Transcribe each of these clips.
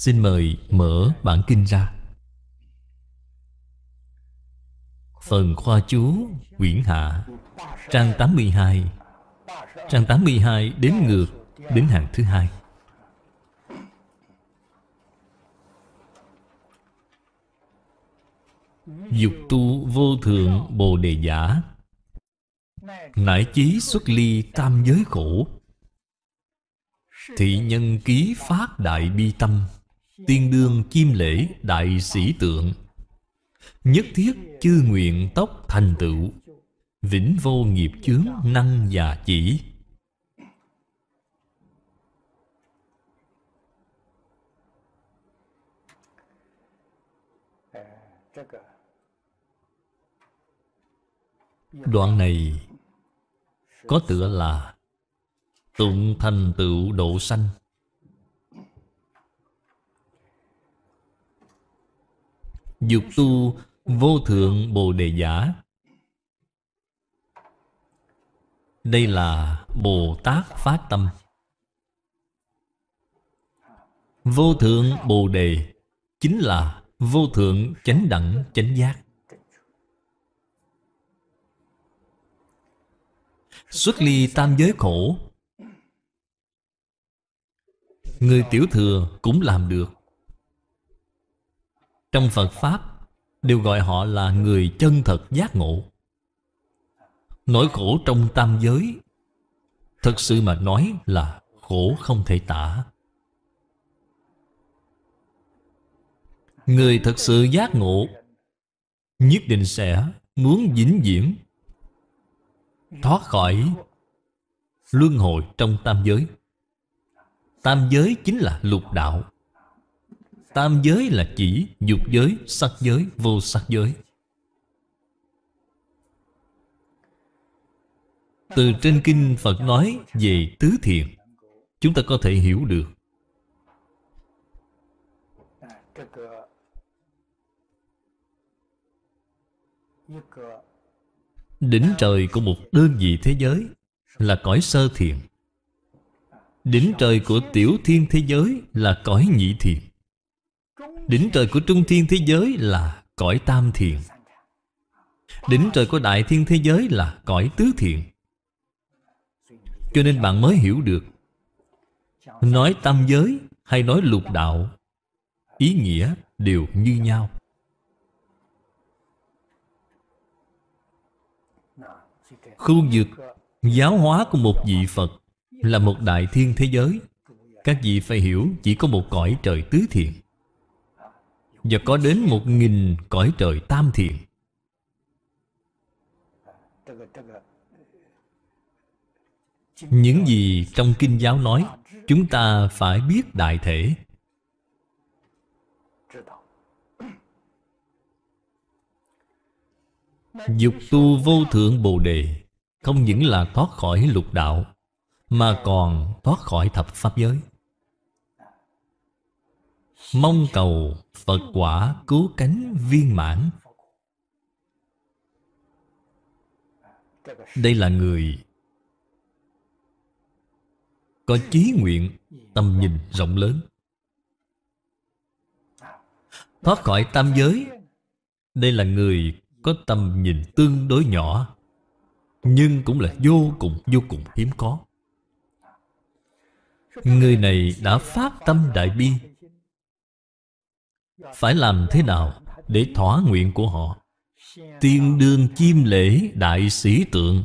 Xin mời mở bản kinh ra Phần khoa chú Quyển Hạ Trang 82 Trang 82 đến ngược Đến hàng thứ hai Dục tu vô thượng bồ đề giả Nải chí xuất ly tam giới khổ Thị nhân ký phát đại bi tâm Tiên đương chim lễ đại sĩ tượng Nhất thiết chư nguyện tốc thành tựu Vĩnh vô nghiệp chướng năng già chỉ Đoạn này có tựa là Tụng thành tựu độ sanh Dục tu vô thượng Bồ Đề Giả Đây là Bồ Tát Phát Tâm Vô thượng Bồ Đề Chính là vô thượng chánh đẳng chánh giác Xuất ly tam giới khổ Người tiểu thừa cũng làm được trong Phật Pháp đều gọi họ là người chân thật giác ngộ. Nỗi khổ trong tam giới thật sự mà nói là khổ không thể tả. Người thật sự giác ngộ nhất định sẽ muốn vĩnh viễn thoát khỏi luân hồi trong tam giới. Tam giới chính là lục đạo Tam giới là chỉ dục giới, sắc giới, vô sắc giới Từ trên kinh Phật nói về tứ thiền Chúng ta có thể hiểu được Đỉnh trời của một đơn vị thế giới Là cõi sơ thiền Đỉnh trời của tiểu thiên thế giới Là cõi nhị thiền Đỉnh trời của trung thiên thế giới là cõi tam thiền Đỉnh trời của đại thiên thế giới là cõi tứ thiện Cho nên bạn mới hiểu được Nói tam giới hay nói lục đạo Ý nghĩa đều như nhau Khu vực giáo hóa của một vị Phật Là một đại thiên thế giới Các vị phải hiểu chỉ có một cõi trời tứ thiện và có đến một nghìn cõi trời tam thiện những gì trong kinh giáo nói chúng ta phải biết đại thể dục tu vô thượng bồ đề không những là thoát khỏi lục đạo mà còn thoát khỏi thập pháp giới mong cầu Phật quả cứu cánh viên mãn. Đây là người có chí nguyện, tầm nhìn rộng lớn. Thoát khỏi tam giới, đây là người có tầm nhìn tương đối nhỏ, nhưng cũng là vô cùng vô cùng hiếm có. Người này đã phát tâm đại bi phải làm thế nào để thỏa nguyện của họ Tiên đương chim lễ đại sĩ tượng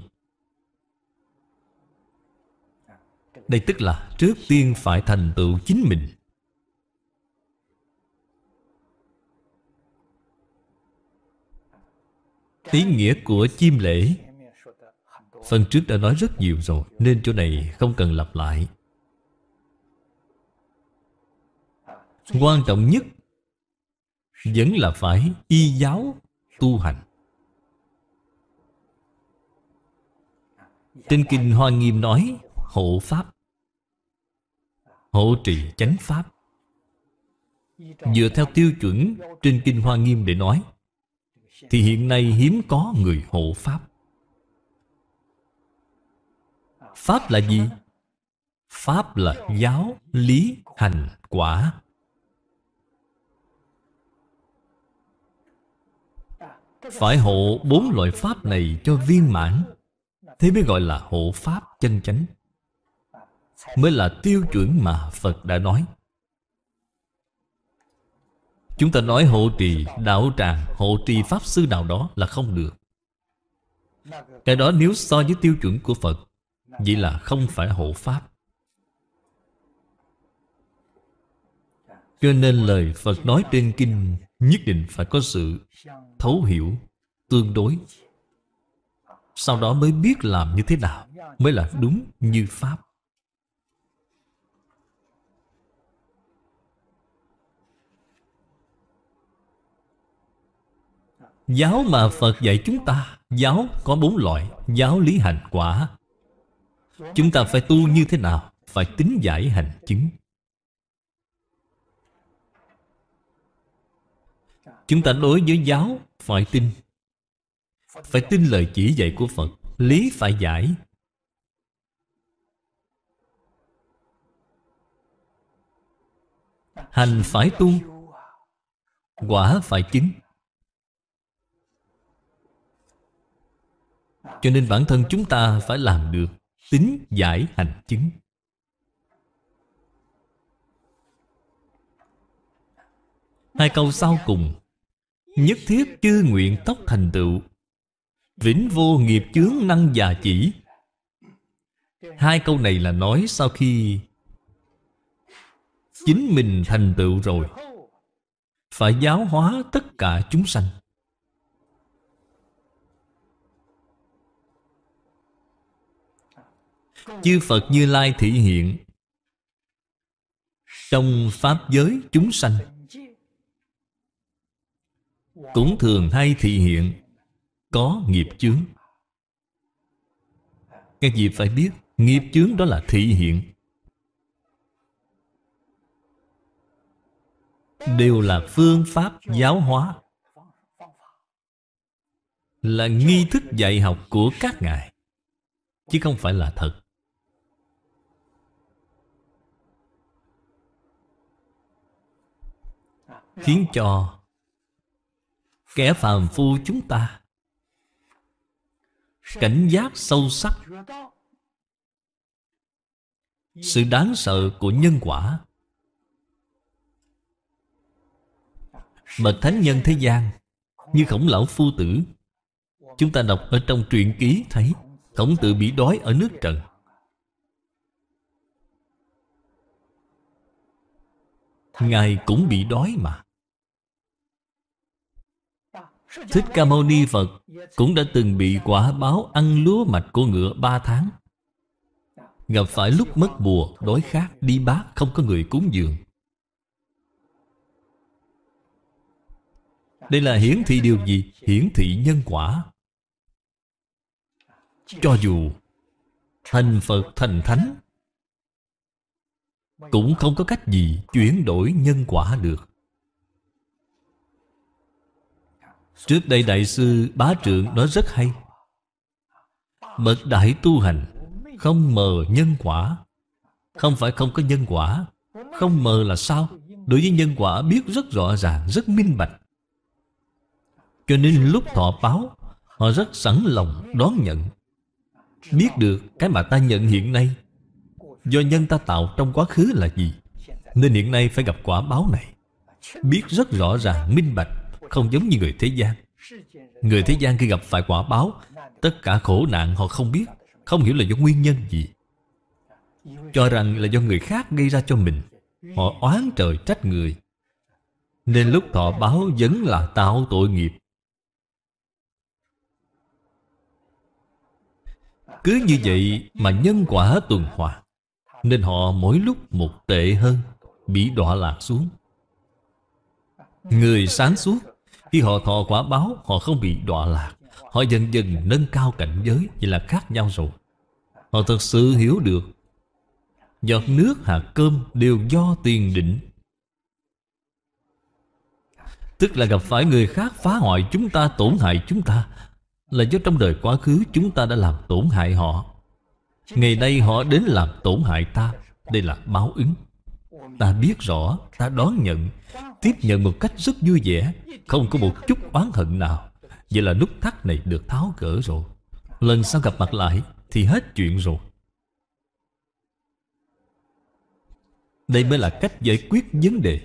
Đây tức là trước tiên phải thành tựu chính mình Ý nghĩa của chim lễ Phần trước đã nói rất nhiều rồi Nên chỗ này không cần lặp lại Quan trọng nhất vẫn là phải y giáo tu hành Trên Kinh Hoa Nghiêm nói hộ pháp Hộ trì chánh pháp Dựa theo tiêu chuẩn trên Kinh Hoa Nghiêm để nói Thì hiện nay hiếm có người hộ pháp Pháp là gì? Pháp là giáo, lý, hành, quả Phải hộ bốn loại pháp này cho viên mãn Thế mới gọi là hộ pháp chân chánh Mới là tiêu chuẩn mà Phật đã nói Chúng ta nói hộ trì, đạo tràng, hộ trì pháp sư nào đó là không được Cái đó nếu so với tiêu chuẩn của Phật Vậy là không phải hộ pháp Cho nên lời Phật nói trên kinh Nhất định phải có sự thấu hiểu, tương đối. Sau đó mới biết làm như thế nào mới là đúng như Pháp. Giáo mà Phật dạy chúng ta Giáo có bốn loại Giáo lý hành quả Chúng ta phải tu như thế nào Phải tính giải hành chứng Chúng ta đối với giáo phải tin Phải tin lời chỉ dạy của Phật Lý phải giải Hành phải tu Quả phải chứng Cho nên bản thân chúng ta phải làm được Tính giải hành chứng Hai câu sau cùng Nhất thiết chư nguyện tốc thành tựu Vĩnh vô nghiệp chướng năng già chỉ Hai câu này là nói sau khi Chính mình thành tựu rồi Phải giáo hóa tất cả chúng sanh Chư Phật Như Lai thị hiện Trong Pháp giới chúng sanh cũng thường hay thị hiện Có nghiệp chướng Các vị phải biết Nghiệp chướng đó là thị hiện Đều là phương pháp giáo hóa Là nghi thức dạy học của các ngài Chứ không phải là thật Khiến cho kẻ phàm phu chúng ta cảnh giác sâu sắc sự đáng sợ của nhân quả bậc thánh nhân thế gian như khổng lão phu tử chúng ta đọc ở trong truyện ký thấy khổng tử bị đói ở nước trần ngài cũng bị đói mà Thích Ca Mâu Ni Phật cũng đã từng bị quả báo ăn lúa mạch của ngựa ba tháng Gặp phải lúc mất mùa, đói khát, đi bát, không có người cúng dường Đây là hiển thị điều gì? Hiển thị nhân quả Cho dù thành Phật thành Thánh Cũng không có cách gì chuyển đổi nhân quả được Trước đây Đại sư Bá trưởng nói rất hay Bậc đại tu hành Không mờ nhân quả Không phải không có nhân quả Không mờ là sao Đối với nhân quả biết rất rõ ràng Rất minh bạch Cho nên lúc thọ báo Họ rất sẵn lòng đón nhận Biết được cái mà ta nhận hiện nay Do nhân ta tạo trong quá khứ là gì Nên hiện nay phải gặp quả báo này Biết rất rõ ràng minh bạch không giống như người thế gian Người thế gian khi gặp phải quả báo Tất cả khổ nạn họ không biết Không hiểu là do nguyên nhân gì Cho rằng là do người khác gây ra cho mình Họ oán trời trách người Nên lúc thọ báo vẫn là tạo tội nghiệp Cứ như vậy mà nhân quả tuần hòa, Nên họ mỗi lúc một tệ hơn Bị đọa lạc xuống Người sáng suốt khi họ thọ quả báo Họ không bị đọa lạc Họ dần dần nâng cao cảnh giới Vậy là khác nhau rồi Họ thật sự hiểu được Giọt nước hạt cơm đều do tiền định Tức là gặp phải người khác phá hoại chúng ta Tổn hại chúng ta Là do trong đời quá khứ chúng ta đã làm tổn hại họ Ngày nay họ đến làm tổn hại ta Đây là báo ứng Ta biết rõ, ta đón nhận Tiếp nhận một cách rất vui vẻ Không có một chút oán hận nào Vậy là nút thắt này được tháo gỡ rồi Lần sau gặp mặt lại Thì hết chuyện rồi Đây mới là cách giải quyết vấn đề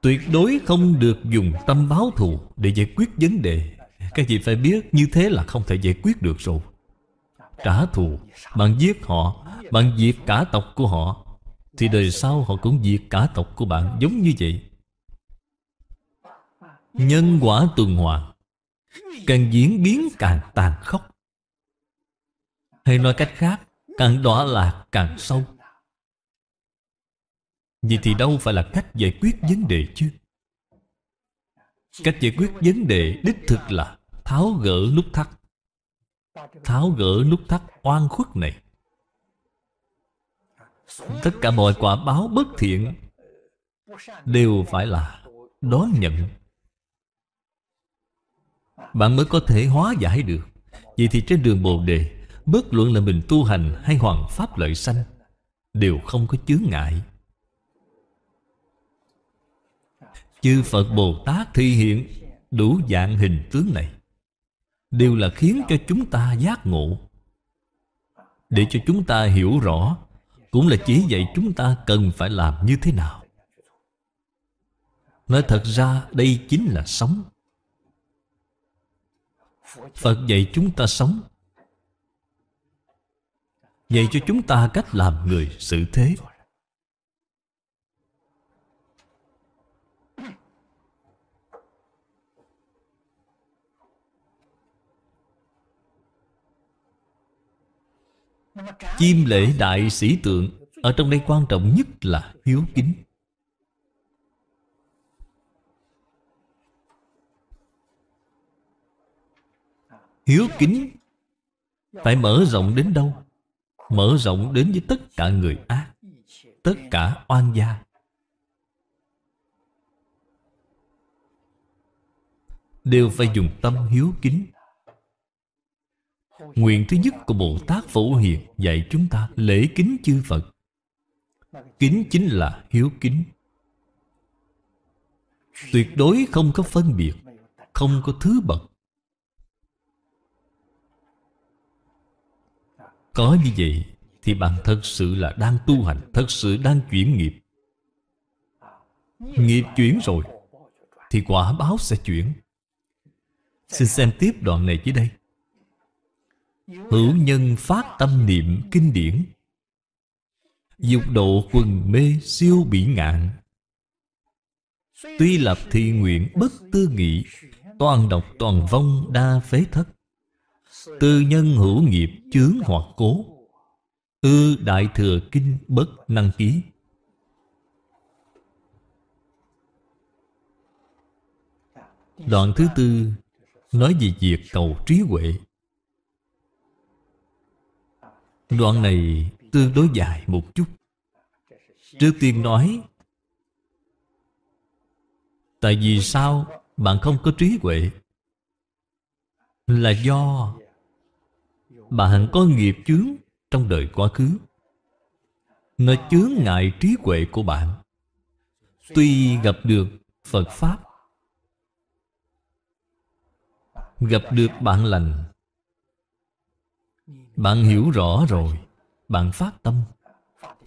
Tuyệt đối không được dùng tâm báo thù Để giải quyết vấn đề Các vị phải biết như thế là không thể giải quyết được rồi trả thù Bạn giết họ Bạn diệt cả tộc của họ Thì đời sau họ cũng diệt cả tộc của bạn Giống như vậy Nhân quả tuần hoàn Càng diễn biến càng tàn khốc Hay nói cách khác Càng đọa lạc càng sâu Vậy thì đâu phải là cách giải quyết vấn đề chứ Cách giải quyết vấn đề đích thực là Tháo gỡ nút thắt tháo gỡ nút thắt oan khuất này tất cả mọi quả báo bất thiện đều phải là đón nhận bạn mới có thể hóa giải được vậy thì trên đường bồ đề bất luận là mình tu hành hay hoàn pháp lợi sanh đều không có chướng ngại chư phật bồ tát thi hiện đủ dạng hình tướng này đều là khiến cho chúng ta giác ngộ để cho chúng ta hiểu rõ cũng là chỉ dạy chúng ta cần phải làm như thế nào nói thật ra đây chính là sống phật dạy chúng ta sống dạy cho chúng ta cách làm người xử thế Chim lễ đại sĩ tượng Ở trong đây quan trọng nhất là hiếu kính Hiếu kính Phải mở rộng đến đâu Mở rộng đến với tất cả người ác Tất cả oan gia Đều phải dùng tâm hiếu kính Nguyện thứ nhất của Bồ Tát Phổ Hiền dạy chúng ta lễ kính chư Phật. Kính chính là hiếu kính. Tuyệt đối không có phân biệt, không có thứ bậc. Có như vậy thì bạn thật sự là đang tu hành, thật sự đang chuyển nghiệp. Nghiệp chuyển rồi thì quả báo sẽ chuyển. Xin xem tiếp đoạn này dưới đây. Hữu nhân phát tâm niệm kinh điển Dục độ quần mê siêu bỉ ngạn Tuy lập thi nguyện bất tư nghị Toàn độc toàn vong đa phế thất Tư nhân hữu nghiệp chướng hoặc cố Ư đại thừa kinh bất năng ký Đoạn thứ tư Nói về việc cầu trí huệ Đoạn này tương đối dài một chút Trước tiên nói Tại vì sao bạn không có trí huệ Là do Bạn có nghiệp chướng trong đời quá khứ Nó chướng ngại trí huệ của bạn Tuy gặp được Phật Pháp Gặp được bạn lành bạn hiểu rõ rồi Bạn phát tâm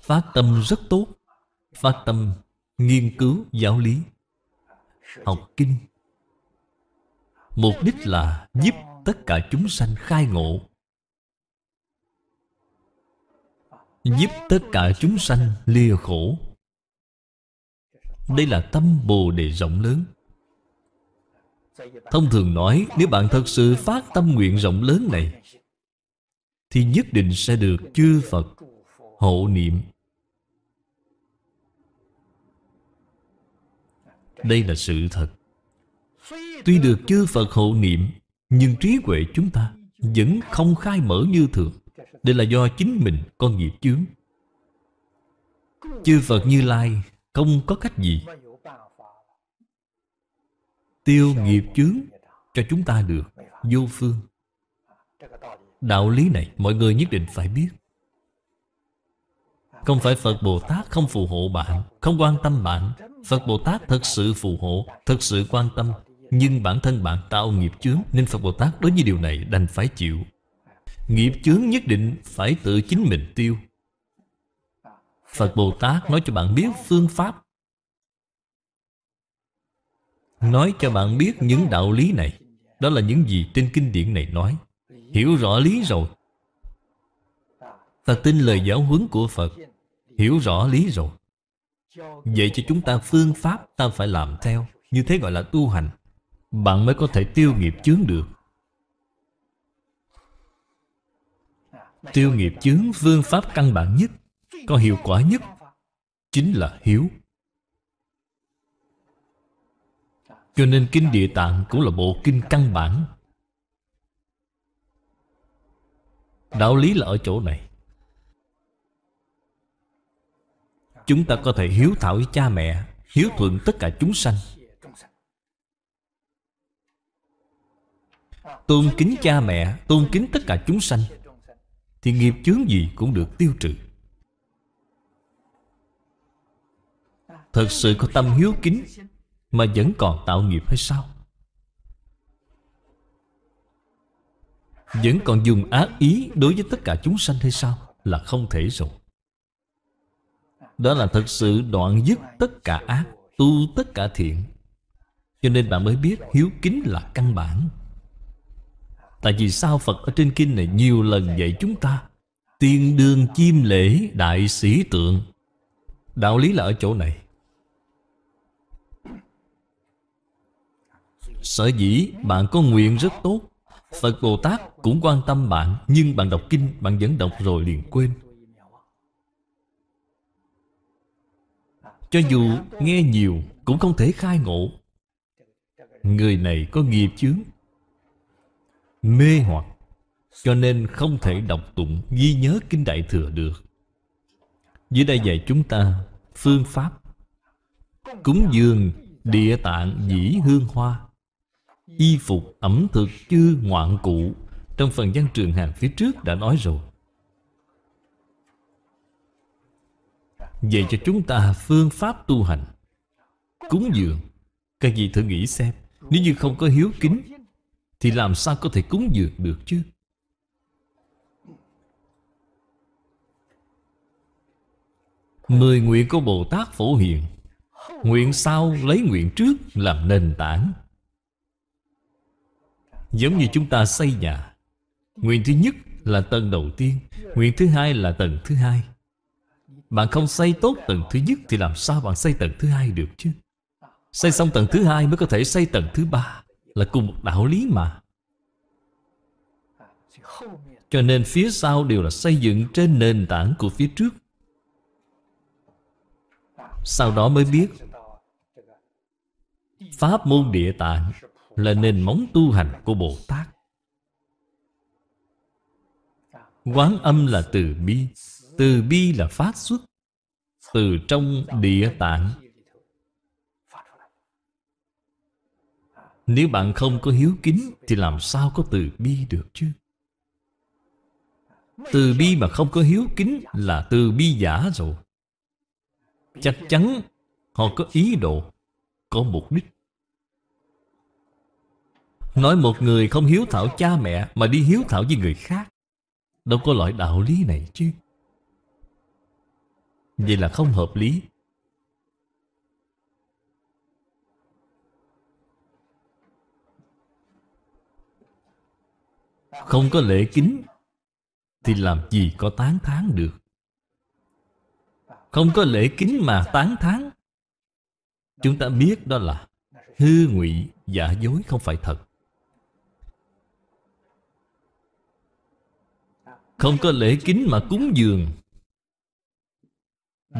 Phát tâm rất tốt Phát tâm nghiên cứu giáo lý Học kinh Mục đích là giúp tất cả chúng sanh khai ngộ Giúp tất cả chúng sanh lìa khổ Đây là tâm Bồ Đề rộng lớn Thông thường nói Nếu bạn thật sự phát tâm nguyện rộng lớn này thì nhất định sẽ được chư Phật hộ niệm. Đây là sự thật. Tuy được chư Phật hộ niệm, nhưng trí huệ chúng ta vẫn không khai mở như thường. Đây là do chính mình con nghiệp chướng. Chư Phật Như Lai không có cách gì tiêu nghiệp chướng cho chúng ta được vô phương. Đạo lý này mọi người nhất định phải biết Không phải Phật Bồ Tát không phù hộ bạn Không quan tâm bạn Phật Bồ Tát thật sự phù hộ Thật sự quan tâm Nhưng bản thân bạn tạo nghiệp chướng Nên Phật Bồ Tát đối với điều này đành phải chịu Nghiệp chướng nhất định phải tự chính mình tiêu Phật Bồ Tát nói cho bạn biết phương pháp Nói cho bạn biết những đạo lý này Đó là những gì trên kinh điển này nói Hiểu rõ lý rồi Ta tin lời giáo huấn của Phật Hiểu rõ lý rồi Vậy cho chúng ta phương pháp ta phải làm theo Như thế gọi là tu hành Bạn mới có thể tiêu nghiệp chướng được Tiêu nghiệp chướng phương pháp căn bản nhất Có hiệu quả nhất Chính là hiếu Cho nên Kinh Địa Tạng cũng là bộ kinh căn bản Đạo lý là ở chỗ này Chúng ta có thể hiếu thảo với cha mẹ Hiếu thuận tất cả chúng sanh Tôn kính cha mẹ Tôn kính tất cả chúng sanh Thì nghiệp chướng gì cũng được tiêu trừ Thật sự có tâm hiếu kính Mà vẫn còn tạo nghiệp hay sao Vẫn còn dùng ác ý đối với tất cả chúng sanh hay sao Là không thể rồi Đó là thật sự đoạn dứt tất cả ác Tu tất cả thiện Cho nên bạn mới biết hiếu kính là căn bản Tại vì sao Phật ở trên kinh này nhiều lần dạy chúng ta Tiên đương chim lễ đại sĩ tượng Đạo lý là ở chỗ này Sở dĩ bạn có nguyện rất tốt Phật Bồ Tát cũng quan tâm bạn Nhưng bạn đọc kinh bạn vẫn đọc rồi liền quên Cho dù nghe nhiều cũng không thể khai ngộ Người này có nghiệp chướng Mê hoặc Cho nên không thể đọc tụng ghi nhớ kinh đại thừa được Dưới đây dạy chúng ta phương pháp Cúng dường địa tạng dĩ hương hoa y phục, ẩm thực, chư ngoạn cụ Trong phần văn trường hàng phía trước đã nói rồi Dạy cho chúng ta phương pháp tu hành Cúng dường Các vị thử nghĩ xem Nếu như không có hiếu kính Thì làm sao có thể cúng dường được chứ Mười nguyện của Bồ Tát Phổ Hiền Nguyện sau lấy nguyện trước làm nền tảng Giống như chúng ta xây nhà Nguyện thứ nhất là tầng đầu tiên Nguyện thứ hai là tầng thứ hai Bạn không xây tốt tầng thứ nhất Thì làm sao bạn xây tầng thứ hai được chứ Xây xong tầng thứ hai mới có thể xây tầng thứ ba Là cùng một đạo lý mà Cho nên phía sau đều là xây dựng trên nền tảng của phía trước Sau đó mới biết Pháp môn địa tạng là nền móng tu hành của Bồ Tát. Quán âm là từ bi, từ bi là phát xuất từ trong địa tạng. Nếu bạn không có hiếu kính thì làm sao có từ bi được chứ? Từ bi mà không có hiếu kính là từ bi giả rồi. Chắc chắn họ có ý đồ, có mục đích. Nói một người không hiếu thảo cha mẹ Mà đi hiếu thảo với người khác Đâu có loại đạo lý này chứ Vậy là không hợp lý Không có lễ kính Thì làm gì có tán thán được Không có lễ kính mà tán thán Chúng ta biết đó là Hư ngụy, giả dối không phải thật Không có lễ kính mà cúng dường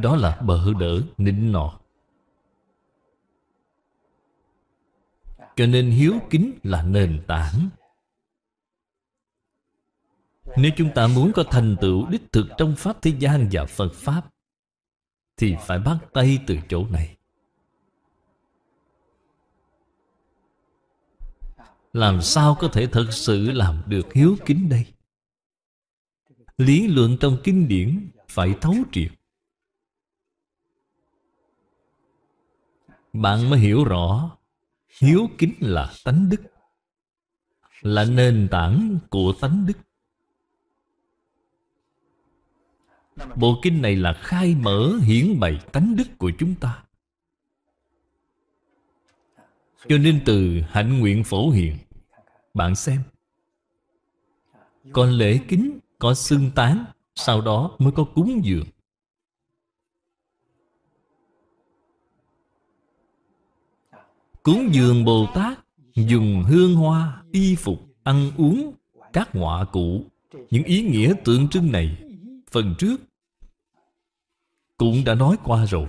Đó là bợ đỡ nịnh nọt Cho nên hiếu kính là nền tảng Nếu chúng ta muốn có thành tựu đích thực trong Pháp thế gian và Phật Pháp Thì phải bắt tay từ chỗ này Làm sao có thể thật sự làm được hiếu kính đây Lý luận trong kinh điển phải thấu triệt Bạn mới hiểu rõ Hiếu kính là tánh đức Là nền tảng của tánh đức Bộ kinh này là khai mở hiển bày tánh đức của chúng ta Cho nên từ hạnh nguyện phổ hiện, Bạn xem Còn lễ kính có xưng tán, sau đó mới có cúng dường. Cúng dường Bồ Tát dùng hương hoa, y phục, ăn uống, các ngọa cụ. Những ý nghĩa tượng trưng này, phần trước cũng đã nói qua rồi.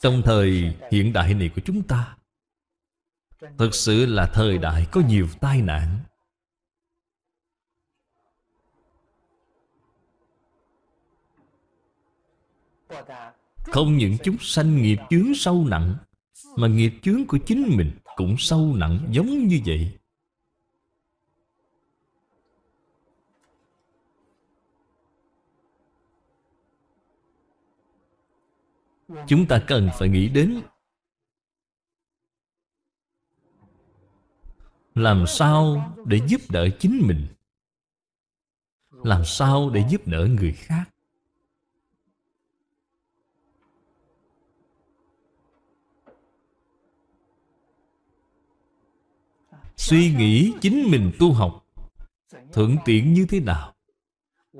Trong thời hiện đại này của chúng ta Thực sự là thời đại có nhiều tai nạn Không những chúng sanh nghiệp chướng sâu nặng Mà nghiệp chướng của chính mình cũng sâu nặng giống như vậy Chúng ta cần phải nghĩ đến Làm sao để giúp đỡ chính mình Làm sao để giúp đỡ người khác Suy nghĩ chính mình tu học Thuận tiện như thế nào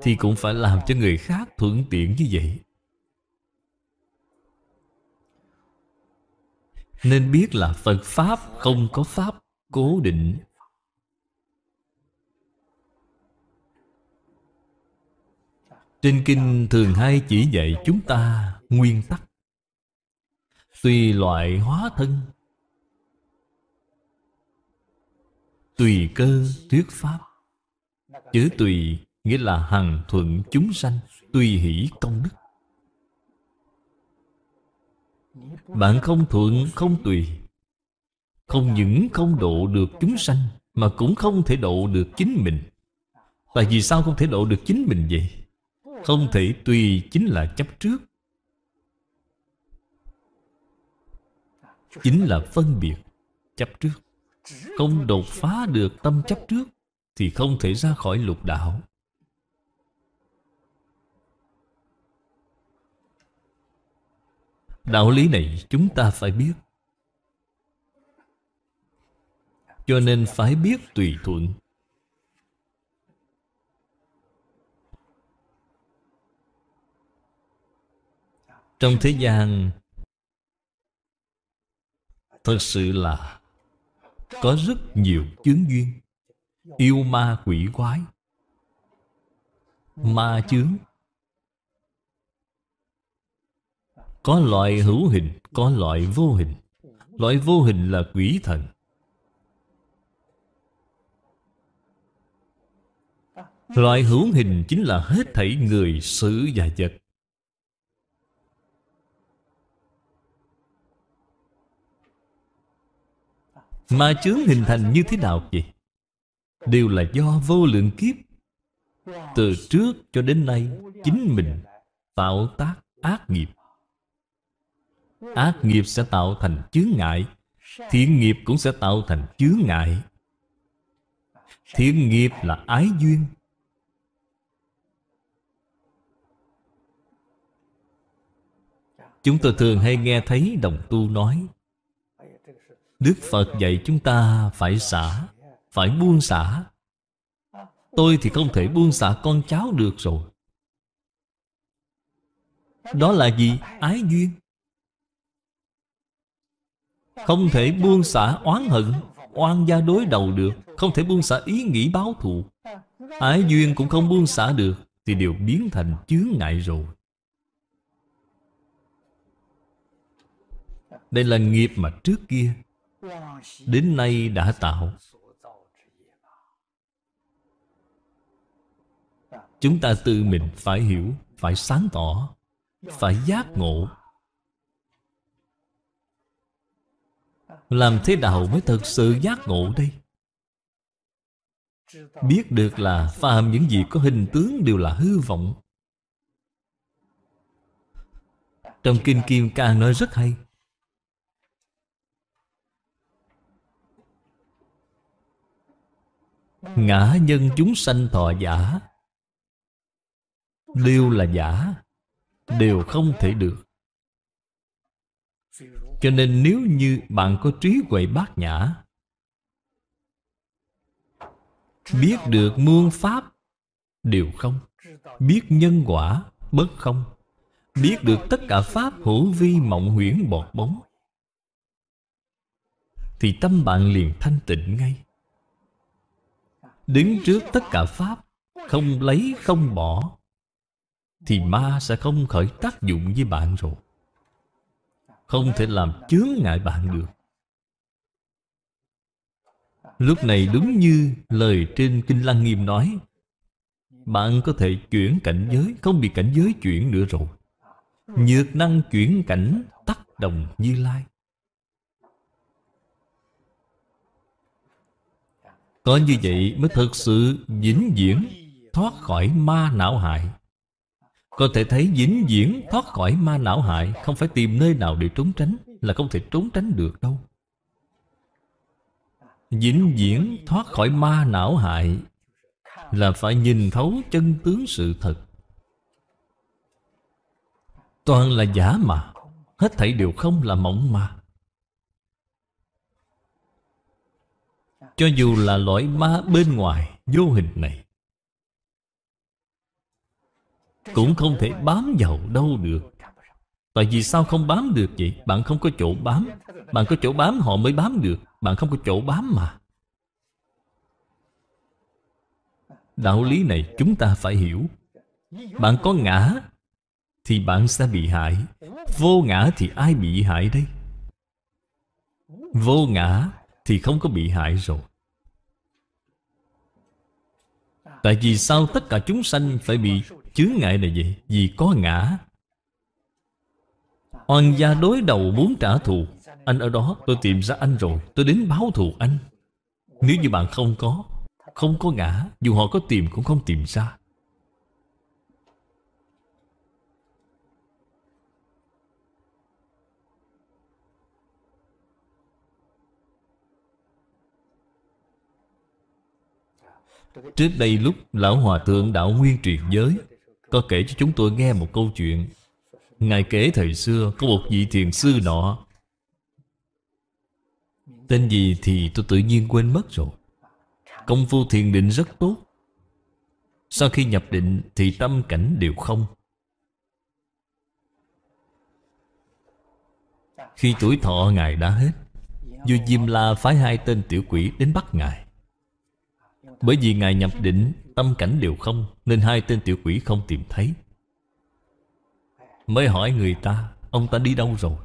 Thì cũng phải làm cho người khác thuận tiện như vậy Nên biết là Phật Pháp không có Pháp cố định Trên kinh thường hay chỉ dạy chúng ta nguyên tắc Tùy loại hóa thân Tùy cơ thuyết pháp Chữ tùy nghĩa là hằng thuận chúng sanh Tùy hỷ công đức bạn không thuận không tùy không những không độ được chúng sanh mà cũng không thể độ được chính mình tại vì sao không thể độ được chính mình vậy không thể tùy chính là chấp trước chính là phân biệt chấp trước không đột phá được tâm chấp trước thì không thể ra khỏi lục đạo Đạo lý này chúng ta phải biết Cho nên phải biết tùy thuận Trong thế gian Thật sự là Có rất nhiều chướng duyên Yêu ma quỷ quái Ma chướng Có loại hữu hình, có loại vô hình Loại vô hình là quỷ thần Loại hữu hình chính là hết thảy người, sự và vật Mà chướng hình thành như thế nào vậy? Đều là do vô lượng kiếp Từ trước cho đến nay Chính mình tạo tác ác nghiệp ác nghiệp sẽ tạo thành chướng ngại thiện nghiệp cũng sẽ tạo thành chướng ngại thiện nghiệp là ái duyên chúng tôi thường hay nghe thấy đồng tu nói đức phật dạy chúng ta phải xả phải buông xả tôi thì không thể buông xả con cháu được rồi đó là gì ái duyên không thể buông xả oán hận Oan gia đối đầu được Không thể buông xả ý nghĩ báo thù Ái duyên cũng không buông xả được Thì đều biến thành chướng ngại rồi Đây là nghiệp mà trước kia Đến nay đã tạo Chúng ta tự mình phải hiểu Phải sáng tỏ Phải giác ngộ Làm thế nào mới thật sự giác ngộ đây? Biết được là phàm những gì có hình tướng đều là hư vọng Trong Kinh Kim Ca nói rất hay Ngã nhân chúng sanh thọ giả Đều là giả Đều không thể được cho nên nếu như bạn có trí huệ bát nhã Biết được muôn pháp đều không Biết nhân quả bất không Biết được tất cả pháp hữu vi mộng huyễn bọt bóng Thì tâm bạn liền thanh tịnh ngay Đứng trước tất cả pháp Không lấy không bỏ Thì ma sẽ không khởi tác dụng với bạn rồi không thể làm chướng ngại bạn được Lúc này đúng như lời trên Kinh Lăng Nghiêm nói Bạn có thể chuyển cảnh giới Không bị cảnh giới chuyển nữa rồi Nhược năng chuyển cảnh Tắc đồng như lai Có như vậy mới thật sự vĩnh viễn Thoát khỏi ma não hại có thể thấy dính diễn thoát khỏi ma não hại Không phải tìm nơi nào để trốn tránh Là không thể trốn tránh được đâu Dính diễn thoát khỏi ma não hại Là phải nhìn thấu chân tướng sự thật Toàn là giả mà Hết thảy đều không là mộng mà Cho dù là loại ma bên ngoài Vô hình này cũng không thể bám vào đâu được Tại vì sao không bám được vậy? Bạn không có chỗ bám Bạn có chỗ bám họ mới bám được Bạn không có chỗ bám mà Đạo lý này chúng ta phải hiểu Bạn có ngã Thì bạn sẽ bị hại Vô ngã thì ai bị hại đây? Vô ngã thì không có bị hại rồi Tại vì sao tất cả chúng sanh phải bị chướng ngại là gì? Vì có ngã Oan gia đối đầu muốn trả thù Anh ở đó tôi tìm ra anh rồi Tôi đến báo thù anh Nếu như bạn không có Không có ngã Dù họ có tìm cũng không tìm ra Trước đây lúc Lão Hòa Thượng Đạo Nguyên truyền giới có kể cho chúng tôi nghe một câu chuyện Ngài kể thời xưa có một vị thiền sư nọ Tên gì thì tôi tự nhiên quên mất rồi Công phu thiền định rất tốt Sau khi nhập định thì tâm cảnh đều không Khi tuổi thọ Ngài đã hết vua Diêm La phái hai tên tiểu quỷ đến bắt Ngài bởi vì Ngài nhập định Tâm cảnh đều không Nên hai tên tiểu quỷ không tìm thấy Mới hỏi người ta Ông ta đi đâu rồi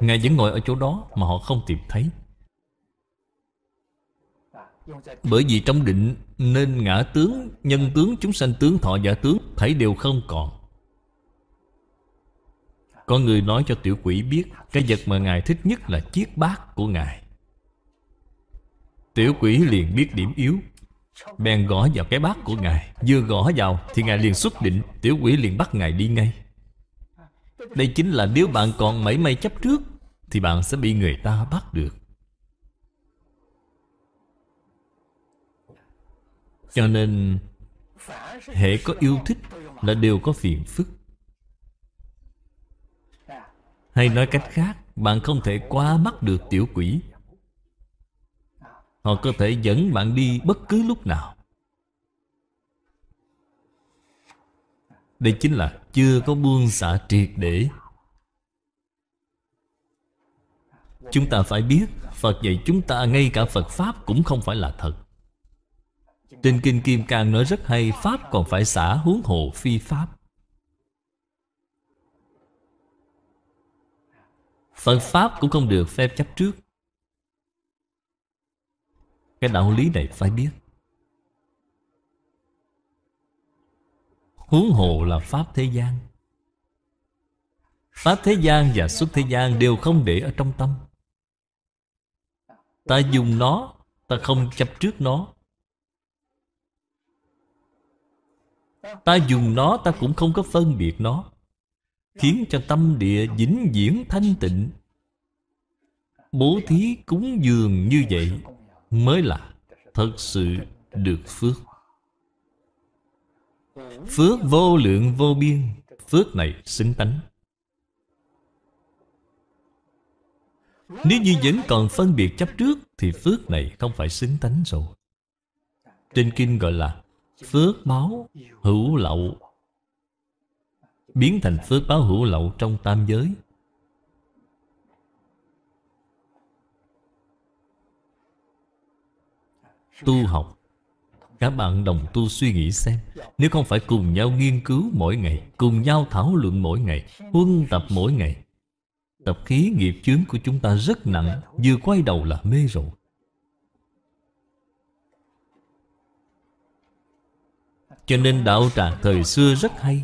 Ngài vẫn ngồi ở chỗ đó Mà họ không tìm thấy Bởi vì trong định Nên ngã tướng, nhân tướng, chúng sanh tướng, thọ giả tướng Thấy đều không còn Có người nói cho tiểu quỷ biết Cái vật mà Ngài thích nhất là chiếc bát của Ngài Tiểu quỷ liền biết điểm yếu Bèn gõ vào cái bát của Ngài Vừa gõ vào thì Ngài liền xuất định Tiểu quỷ liền bắt Ngài đi ngay Đây chính là nếu bạn còn mảy may chấp trước Thì bạn sẽ bị người ta bắt được Cho nên Hệ có yêu thích là đều có phiền phức Hay nói cách khác Bạn không thể quá mắc được tiểu quỷ Họ có thể dẫn bạn đi bất cứ lúc nào Đây chính là chưa có buông xả triệt để Chúng ta phải biết Phật dạy chúng ta ngay cả Phật Pháp cũng không phải là thật Trên Kinh Kim Cang nói rất hay Pháp còn phải xả huống hồ phi Pháp Phật Pháp cũng không được phép chấp trước cái đạo lý này phải biết Huống hồ là Pháp thế gian Pháp thế gian và xuất thế gian đều không để ở trong tâm Ta dùng nó Ta không chấp trước nó Ta dùng nó ta cũng không có phân biệt nó Khiến cho tâm địa dính diễn thanh tịnh Bố thí cúng dường như vậy mới là thật sự được phước phước vô lượng vô biên phước này xứng tánh nếu như vẫn còn phân biệt chấp trước thì phước này không phải xứng tánh rồi trên kinh gọi là phước báo hữu lậu biến thành phước báo hữu lậu trong tam giới tu học các bạn đồng tu suy nghĩ xem Nếu không phải cùng nhau nghiên cứu mỗi ngày Cùng nhau thảo luận mỗi ngày Huân tập mỗi ngày Tập khí nghiệp chướng của chúng ta rất nặng Vừa quay đầu là mê rồi Cho nên đạo tràng thời xưa rất hay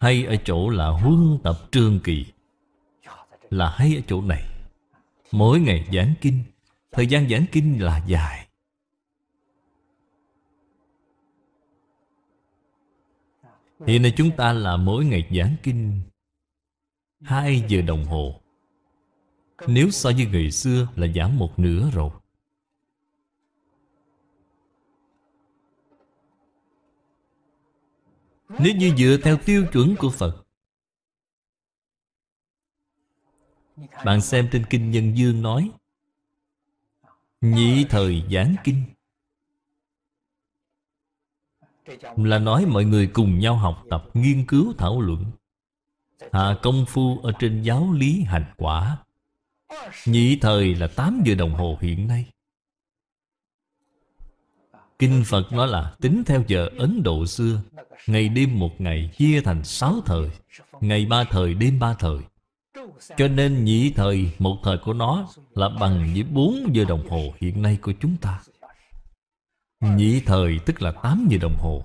Hay ở chỗ là huân tập trường kỳ Là hay ở chỗ này Mỗi ngày giảng kinh Thời gian giảng kinh là dài Hiện nay chúng ta là mỗi ngày giảng kinh hai giờ đồng hồ Nếu so với ngày xưa là giảm một nửa rồi Nếu như dựa theo tiêu chuẩn của Phật Bạn xem trên Kinh Nhân Dương nói Nhị thời giảng kinh Là nói mọi người cùng nhau học tập Nghiên cứu thảo luận Hạ công phu ở trên giáo lý hành quả Nhị thời là 8 giờ đồng hồ hiện nay Kinh Phật nói là tính theo giờ Ấn Độ xưa Ngày đêm một ngày chia thành 6 thời Ngày ba thời đêm ba thời cho nên nhị thời Một thời của nó là bằng với 4 giờ đồng hồ hiện nay của chúng ta Nhị thời tức là 8 giờ đồng hồ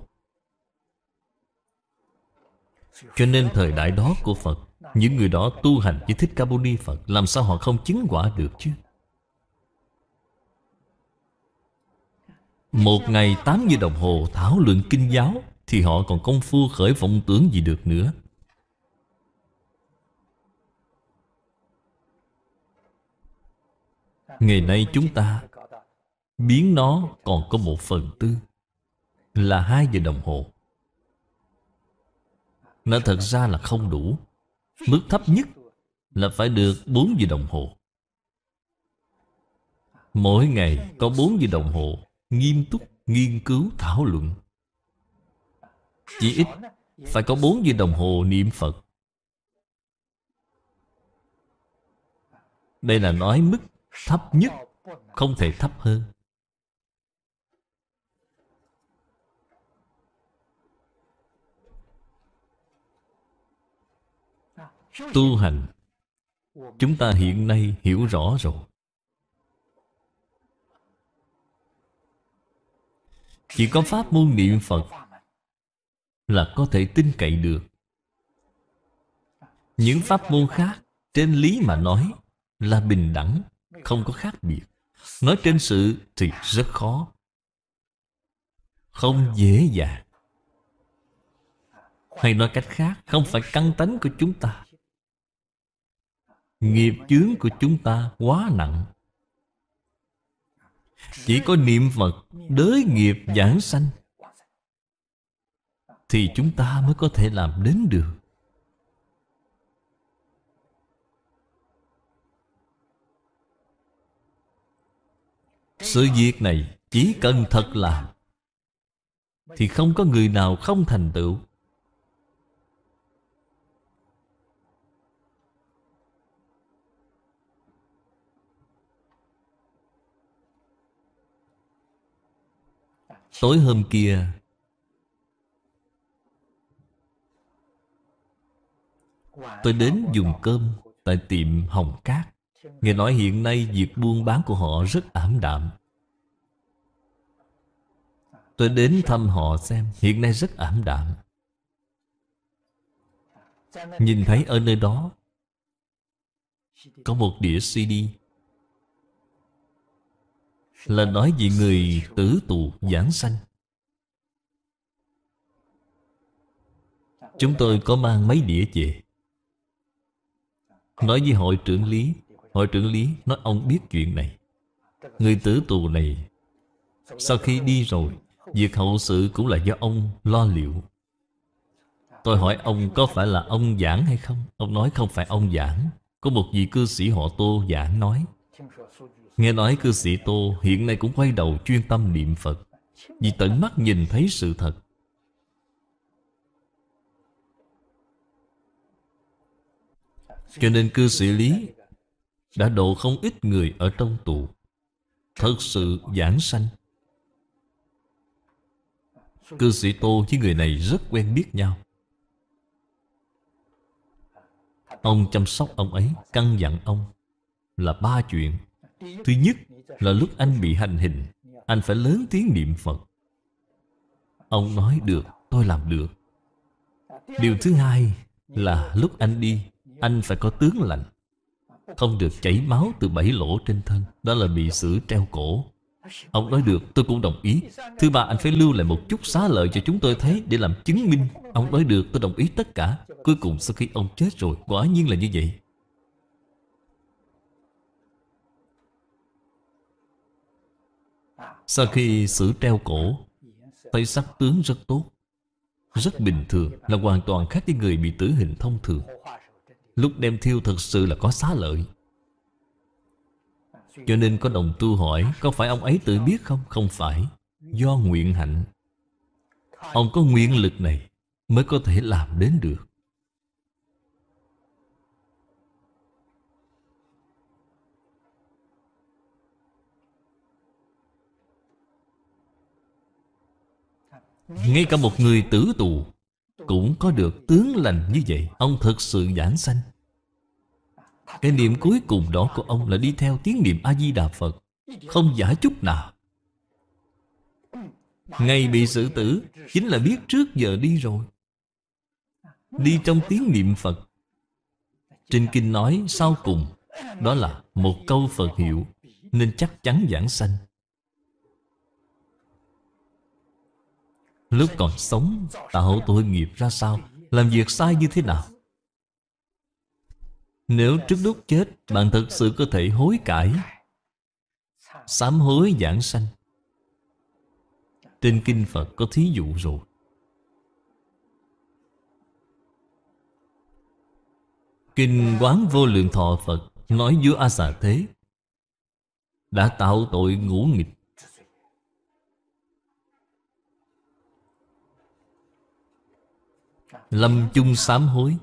Cho nên thời đại đó của Phật Những người đó tu hành với Thích Ca Mâu Ni Phật Làm sao họ không chứng quả được chứ Một ngày 8 giờ đồng hồ thảo luận kinh giáo Thì họ còn công phu khởi vọng tưởng gì được nữa Ngày nay chúng ta biến nó còn có một phần tư là hai giờ đồng hồ. Nó thật ra là không đủ. Mức thấp nhất là phải được 4 giờ đồng hồ. Mỗi ngày có 4 giờ đồng hồ nghiêm túc nghiên cứu thảo luận. Chỉ ít phải có 4 giờ đồng hồ niệm Phật. Đây là nói mức thấp nhất không thể thấp hơn tu hành chúng ta hiện nay hiểu rõ rồi chỉ có pháp môn niệm phật là có thể tin cậy được những pháp môn khác trên lý mà nói là bình đẳng không có khác biệt nói trên sự thì rất khó không dễ dàng hay nói cách khác không phải căn tánh của chúng ta nghiệp chướng của chúng ta quá nặng chỉ có niệm phật đới nghiệp giảng sanh thì chúng ta mới có thể làm đến được Sự việc này chỉ cần thật làm Thì không có người nào không thành tựu Tối hôm kia Tôi đến dùng cơm Tại tiệm Hồng Cát Nghe nói hiện nay việc buôn bán của họ rất ảm đạm Tôi đến thăm họ xem Hiện nay rất ảm đạm Nhìn thấy ở nơi đó Có một đĩa CD Là nói về người tử tù giảng sanh Chúng tôi có mang mấy đĩa về Nói với hội trưởng lý Hội trưởng Lý nói ông biết chuyện này Người tử tù này Sau khi đi rồi Việc hậu sự cũng là do ông lo liệu Tôi hỏi ông có phải là ông giảng hay không Ông nói không phải ông giảng Có một vị cư sĩ họ Tô giảng nói Nghe nói cư sĩ Tô hiện nay cũng quay đầu chuyên tâm niệm Phật Vì tận mắt nhìn thấy sự thật Cho nên cư sĩ Lý đã độ không ít người ở trong tù. Thật sự giảng sanh. Cư sĩ Tô với người này rất quen biết nhau. Ông chăm sóc ông ấy, căn dặn ông là ba chuyện. Thứ nhất là lúc anh bị hành hình, anh phải lớn tiếng niệm Phật. Ông nói được, tôi làm được. Điều thứ hai là lúc anh đi, anh phải có tướng lạnh. Không được chảy máu từ bảy lỗ trên thân Đó là bị xử treo cổ Ông nói được tôi cũng đồng ý Thứ ba anh phải lưu lại một chút xá lợi cho chúng tôi thấy Để làm chứng minh Ông nói được tôi đồng ý tất cả Cuối cùng sau khi ông chết rồi Quả nhiên là như vậy Sau khi xử treo cổ Thấy sắc tướng rất tốt Rất bình thường Là hoàn toàn khác với người bị tử hình thông thường Lúc đem thiêu thật sự là có xá lợi Cho nên có đồng tu hỏi Có phải ông ấy tự biết không? Không phải Do nguyện hạnh Ông có nguyện lực này Mới có thể làm đến được Ngay cả một người tử tù cũng có được tướng lành như vậy Ông thật sự giảng sanh Cái niệm cuối cùng đó của ông là đi theo tiếng niệm A-di-đà Phật Không giả chút nào Ngày bị xử tử Chính là biết trước giờ đi rồi Đi trong tiếng niệm Phật Trên kinh nói sau cùng Đó là một câu Phật hiệu Nên chắc chắn giảng sanh Lúc còn sống Tạo tội nghiệp ra sao Làm việc sai như thế nào Nếu trước lúc chết Bạn thật sự có thể hối cải Sám hối giảng sanh Trên Kinh Phật có thí dụ rồi Kinh Quán Vô Lượng Thọ Phật Nói vua A Xà Thế Đã tạo tội ngũ nghịch Lâm chung sám hối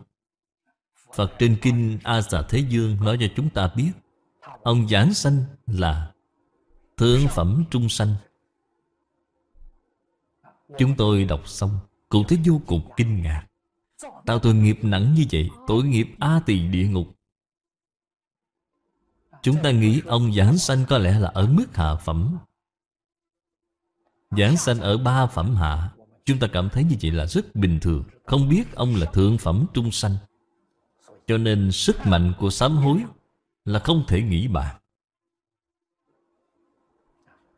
Phật trên kinh A Xà Thế Dương nói cho chúng ta biết Ông giảng sanh là Thượng phẩm trung sanh Chúng tôi đọc xong Cụ thấy vô cùng kinh ngạc Tao tội nghiệp nặng như vậy Tội nghiệp A tỳ địa ngục Chúng ta nghĩ ông giảng sanh có lẽ là ở mức hạ phẩm Giảng sanh ở ba phẩm hạ Chúng ta cảm thấy như vậy là rất bình thường Không biết ông là thượng phẩm trung sanh Cho nên sức mạnh của sám hối Là không thể nghĩ bàn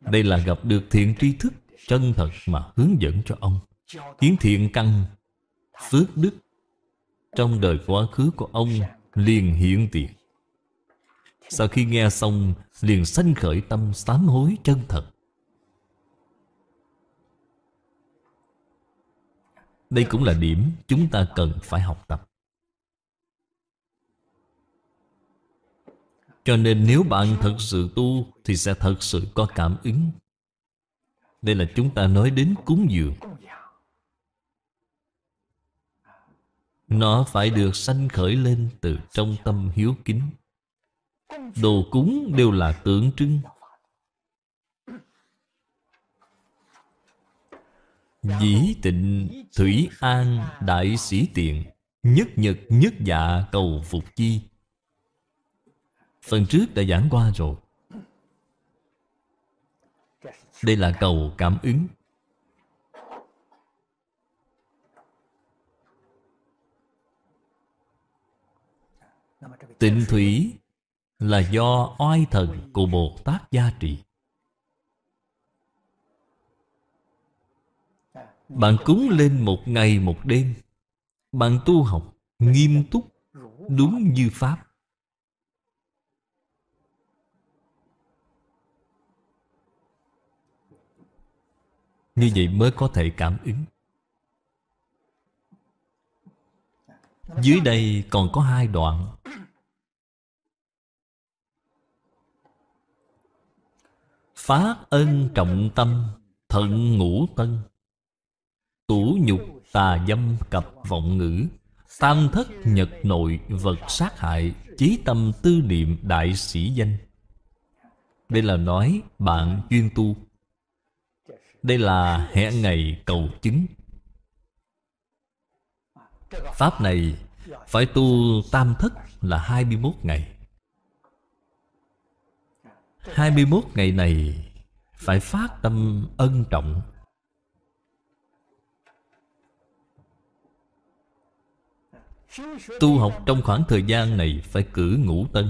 Đây là gặp được thiện tri thức Chân thật mà hướng dẫn cho ông Kiến thiện căn Phước đức Trong đời quá khứ của ông Liền hiện tiền Sau khi nghe xong Liền sanh khởi tâm sám hối chân thật Đây cũng là điểm chúng ta cần phải học tập Cho nên nếu bạn thật sự tu Thì sẽ thật sự có cảm ứng Đây là chúng ta nói đến cúng dường Nó phải được sanh khởi lên từ trong tâm hiếu kính Đồ cúng đều là tượng trưng Dĩ tịnh thủy an đại sĩ tiện Nhất nhật nhất dạ cầu phục chi Phần trước đã giảng qua rồi Đây là cầu cảm ứng Tịnh thủy là do oai thần của Bồ Tát gia trị Bạn cúng lên một ngày một đêm Bạn tu học nghiêm túc đúng như Pháp Như vậy mới có thể cảm ứng Dưới đây còn có hai đoạn Phát ân trọng tâm Thận ngũ tân Tủ nhục tà dâm cặp vọng ngữ Tam thất nhật nội vật sát hại Chí tâm tư niệm đại sĩ danh Đây là nói bạn chuyên tu Đây là hẹn ngày cầu chứng Pháp này phải tu tam thất là 21 ngày 21 ngày này phải phát tâm ân trọng Tu học trong khoảng thời gian này phải cử ngũ tân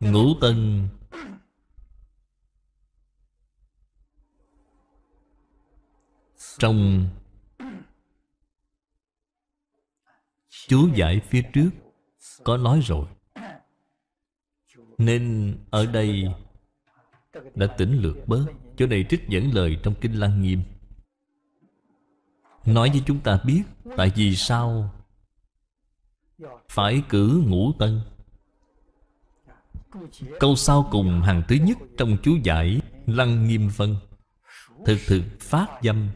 Ngũ tân Trong Chú giải phía trước Có nói rồi nên ở đây đã tỉnh lược bớt Chỗ này trích dẫn lời trong Kinh Lăng Nghiêm Nói với chúng ta biết Tại vì sao Phải cử ngũ tân Câu sau cùng hàng thứ nhất Trong chú giải Lăng Nghiêm Vân Thực thực phát dâm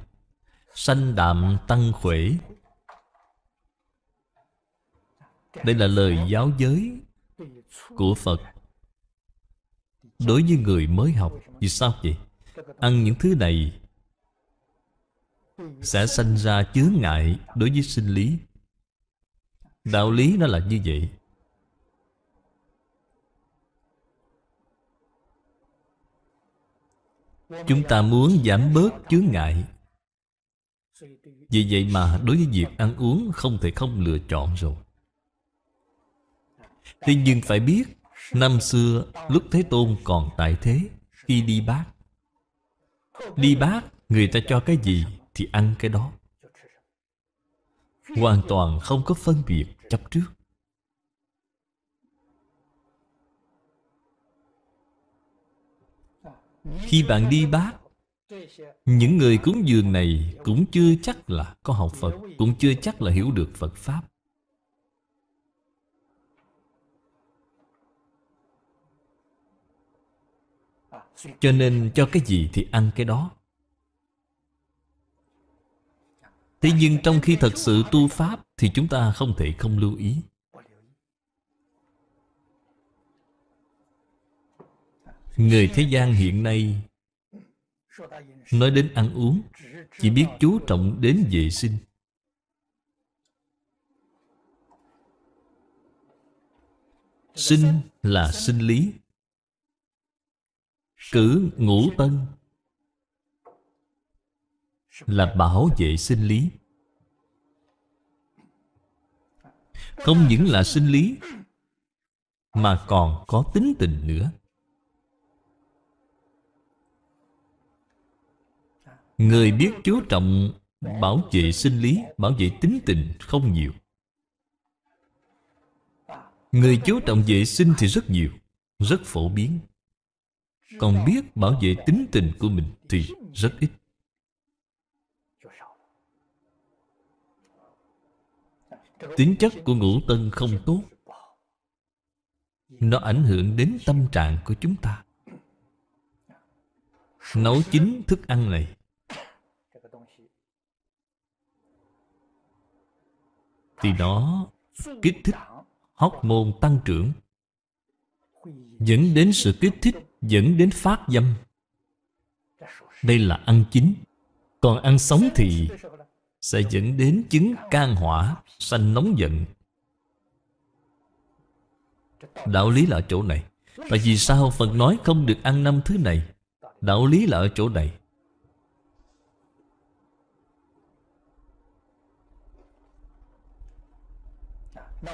Sanh đạm tăng khỏe Đây là lời giáo giới Của Phật Đối với người mới học Vì sao vậy? Ăn những thứ này Sẽ sanh ra chướng ngại Đối với sinh lý Đạo lý nó là như vậy Chúng ta muốn giảm bớt chướng ngại Vì vậy mà đối với việc ăn uống Không thể không lựa chọn rồi Tuy nhưng phải biết Năm xưa lúc Thế Tôn còn tại thế Khi đi bát Đi bát người ta cho cái gì Thì ăn cái đó Hoàn toàn không có phân biệt chấp trước Khi bạn đi bát Những người cúng dường này Cũng chưa chắc là có học Phật Cũng chưa chắc là hiểu được Phật Pháp Cho nên cho cái gì thì ăn cái đó Thế nhưng trong khi thật sự tu Pháp Thì chúng ta không thể không lưu ý Người thế gian hiện nay Nói đến ăn uống Chỉ biết chú trọng đến vệ sinh Sinh là sinh lý cử ngũ tân là bảo vệ sinh lý không những là sinh lý mà còn có tính tình nữa người biết chú trọng bảo vệ sinh lý bảo vệ tính tình không nhiều người chú trọng vệ sinh thì rất nhiều rất phổ biến còn biết bảo vệ tính tình của mình thì rất ít tính chất của ngũ tân không tốt nó ảnh hưởng đến tâm trạng của chúng ta nấu chín thức ăn này thì nó kích thích hóc môn tăng trưởng dẫn đến sự kích thích dẫn đến phát dâm đây là ăn chín còn ăn sống thì sẽ dẫn đến chứng can hỏa sanh nóng giận đạo lý là ở chỗ này tại vì sao phật nói không được ăn năm thứ này đạo lý là ở chỗ này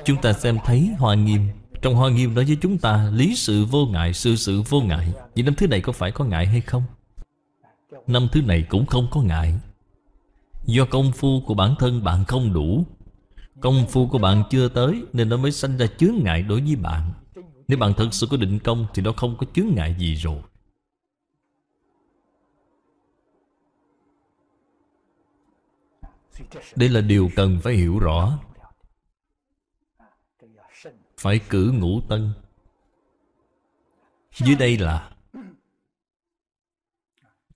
chúng ta xem thấy hoa nghiêm trong Hoa Nghiêm nói với chúng ta Lý sự vô ngại, sự sự vô ngại Vậy năm thứ này có phải có ngại hay không? Năm thứ này cũng không có ngại Do công phu của bản thân bạn không đủ Công phu của bạn chưa tới Nên nó mới sanh ra chướng ngại đối với bạn Nếu bạn thật sự có định công Thì nó không có chướng ngại gì rồi Đây là điều cần phải hiểu rõ phải cử ngũ tân Dưới đây là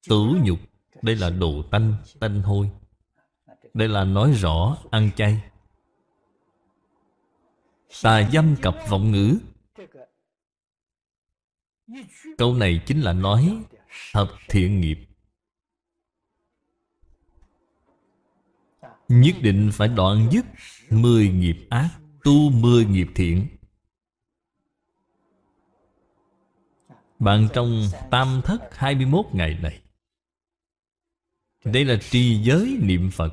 Tử nhục Đây là đồ tanh, tanh hôi Đây là nói rõ ăn chay Tà dâm cặp vọng ngữ Câu này chính là nói Thập thiện nghiệp Nhất định phải đoạn dứt Mười nghiệp ác tu mười nghiệp thiện Bạn trong tam thất 21 ngày này Đây là trì giới niệm Phật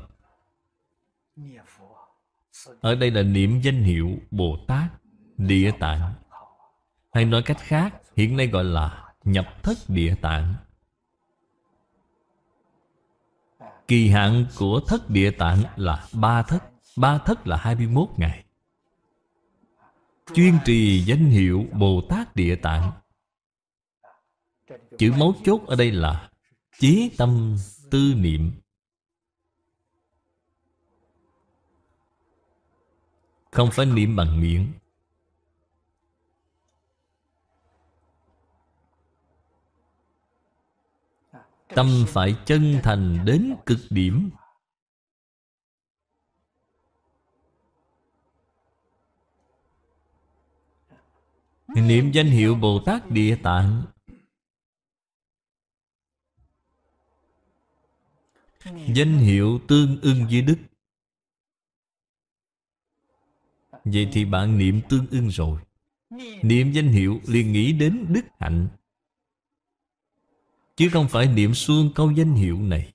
Ở đây là niệm danh hiệu Bồ Tát Địa Tạng Hay nói cách khác Hiện nay gọi là nhập thất địa tạng Kỳ hạn của thất địa tạng là ba thất Ba thất là 21 ngày chuyên trì danh hiệu bồ tát địa tạng chữ mấu chốt ở đây là chí tâm tư niệm không phải niệm bằng miệng tâm phải chân thành đến cực điểm Niệm danh hiệu Bồ Tát Địa Tạng Danh hiệu tương ưng với Đức Vậy thì bạn niệm tương ưng rồi Niệm danh hiệu liền nghĩ đến đức hạnh Chứ không phải niệm xuông câu danh hiệu này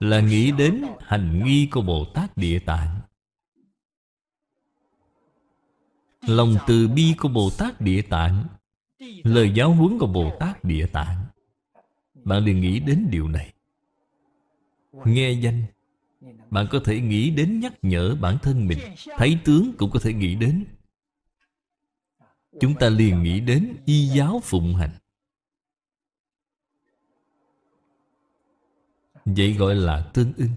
Là nghĩ đến hành nghi của Bồ Tát Địa Tạng Lòng từ bi của Bồ Tát Địa Tạng Lời giáo huấn của Bồ Tát Địa Tạng Bạn liền nghĩ đến điều này Nghe danh Bạn có thể nghĩ đến nhắc nhở bản thân mình Thấy tướng cũng có thể nghĩ đến Chúng ta liền nghĩ đến y giáo phụng hành Vậy gọi là tương ưng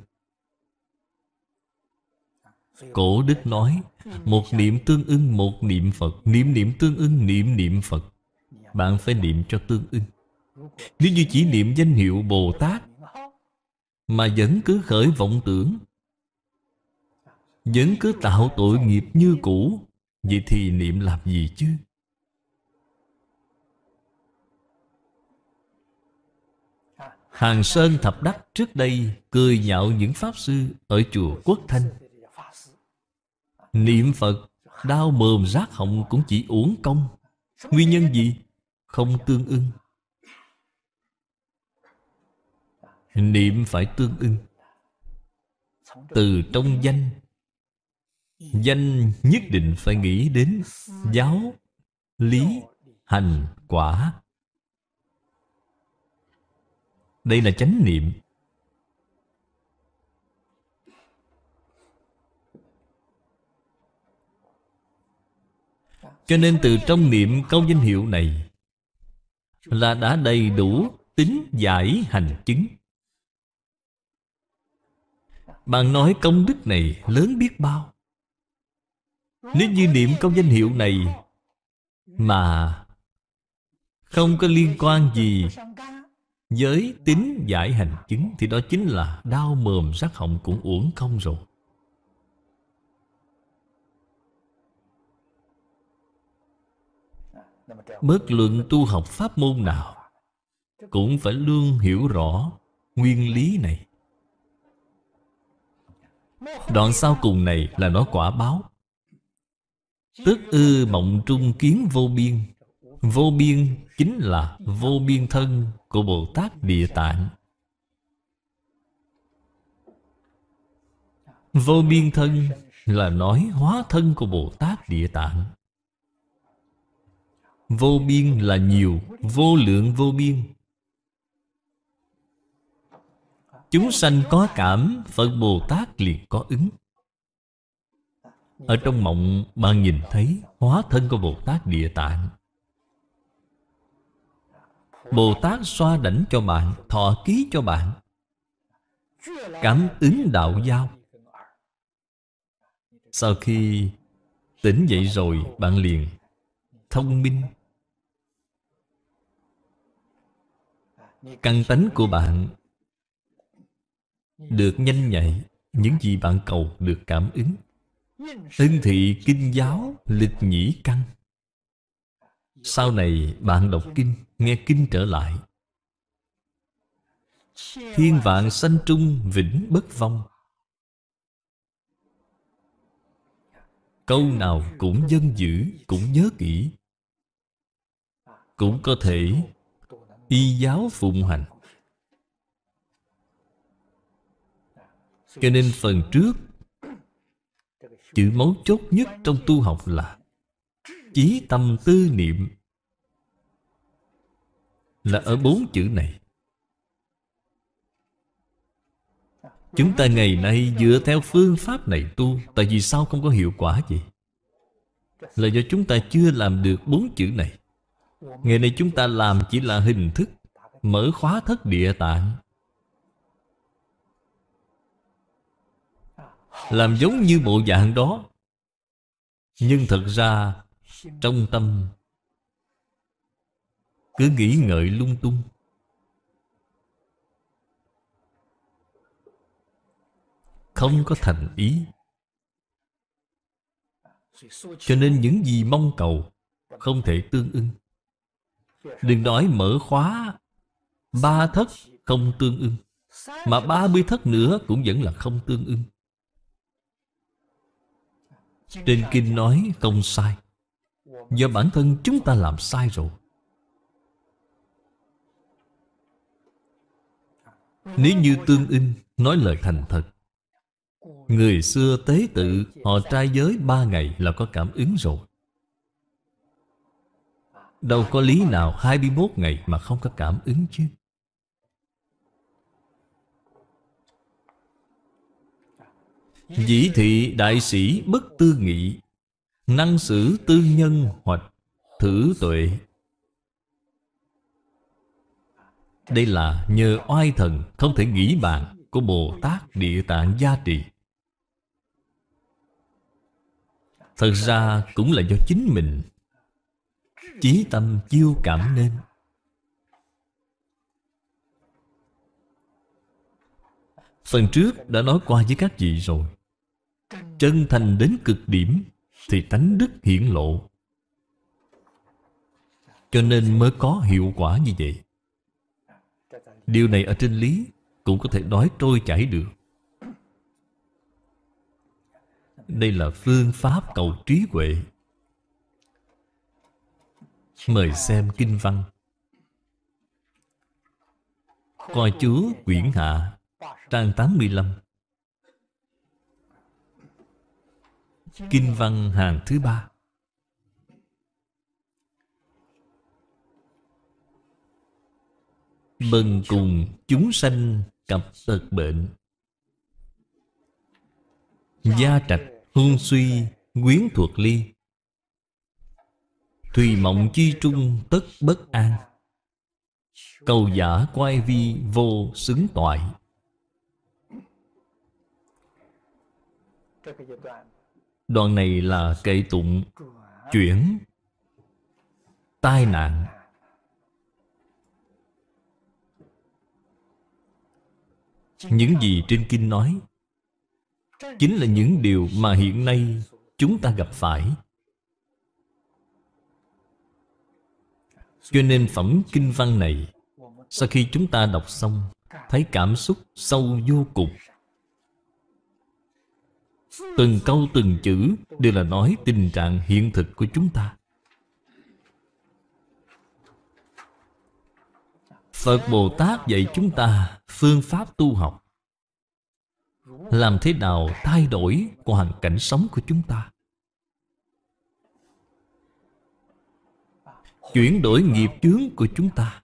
Cổ Đức nói một niệm tương ưng một niệm Phật Niệm niệm tương ưng niệm niệm Phật Bạn phải niệm cho tương ưng Nếu như chỉ niệm danh hiệu Bồ Tát Mà vẫn cứ khởi vọng tưởng Vẫn cứ tạo tội nghiệp như cũ Vậy thì niệm làm gì chứ Hàng Sơn Thập Đắc trước đây cười nhạo những Pháp Sư ở chùa Quốc Thanh Niệm Phật Đau mồm rác họng cũng chỉ uổng công Nguyên nhân gì? Không tương ưng Niệm phải tương ưng Từ trong danh Danh nhất định phải nghĩ đến Giáo Lý Hành Quả Đây là chánh niệm Cho nên từ trong niệm câu danh hiệu này Là đã đầy đủ tính giải hành chứng Bạn nói công đức này lớn biết bao Nếu như niệm câu danh hiệu này Mà không có liên quan gì với tính giải hành chứng thì đó chính là đau mồm sát họng cũng uổng công rồi bất luận tu học pháp môn nào cũng phải luôn hiểu rõ nguyên lý này đoạn sau cùng này là nói quả báo tức ư mộng trung kiến vô biên vô biên chính là vô biên thân của bồ tát địa tạng vô biên thân là nói hóa thân của bồ tát địa tạng Vô biên là nhiều Vô lượng vô biên Chúng sanh có cảm Phật Bồ Tát liền có ứng Ở trong mộng bạn nhìn thấy Hóa thân của Bồ Tát Địa Tạng Bồ Tát xoa đảnh cho bạn Thọ ký cho bạn Cảm ứng đạo giao Sau khi tỉnh dậy rồi bạn liền Thông minh căn tánh của bạn được nhanh nhạy những gì bạn cầu được cảm ứng tinh thị kinh giáo lịch nhĩ căn sau này bạn đọc kinh nghe kinh trở lại thiên vạn sanh trung vĩnh bất vong câu nào cũng dân dữ cũng nhớ kỹ cũng có thể y giáo phụng hành cho nên phần trước chữ mấu chốt nhất trong tu học là chí tâm tư niệm là ở bốn chữ này Chúng ta ngày nay dựa theo phương pháp này tu Tại vì sao không có hiệu quả gì Là do chúng ta chưa làm được bốn chữ này Ngày nay chúng ta làm chỉ là hình thức Mở khóa thất địa tạng Làm giống như bộ dạng đó Nhưng thật ra Trong tâm Cứ nghĩ ngợi lung tung Không có thành ý Cho nên những gì mong cầu Không thể tương ưng Đừng nói mở khóa Ba thất không tương ưng Mà ba mươi thất nữa cũng vẫn là không tương ưng Trên kinh nói không sai Do bản thân chúng ta làm sai rồi Nếu như tương ưng nói lời thành thật Người xưa tế tự họ trai giới ba ngày là có cảm ứng rồi Đâu có lý nào 21 ngày mà không có cảm ứng chứ Dĩ thị đại sĩ bất tư nghị Năng sử tư nhân hoặc thử tuệ Đây là nhờ oai thần không thể nghĩ bàn Của Bồ Tát Địa Tạng Gia Trì Thật ra cũng là do chính mình chí tâm chiêu cảm nên phần trước đã nói qua với các vị rồi chân thành đến cực điểm thì tánh đức hiển lộ cho nên mới có hiệu quả như vậy điều này ở trên lý cũng có thể nói trôi chảy được đây là phương pháp cầu trí huệ Mời xem kinh văn Coi chú quyển hạ Trang 85 Kinh văn hàng thứ ba Bần cùng chúng sanh cặp tật bệnh Gia trạch hương suy quyến thuộc ly thùy mộng chi trung tất bất an Cầu giả quay vi vô xứng toại Đoạn này là kệ tụng Chuyển Tai nạn Những gì trên kinh nói Chính là những điều mà hiện nay chúng ta gặp phải Cho nên phẩm kinh văn này Sau khi chúng ta đọc xong Thấy cảm xúc sâu vô cùng Từng câu từng chữ Đều là nói tình trạng hiện thực của chúng ta Phật Bồ Tát dạy chúng ta phương pháp tu học Làm thế nào thay đổi hoàn cảnh sống của chúng ta chuyển đổi nghiệp chướng của chúng ta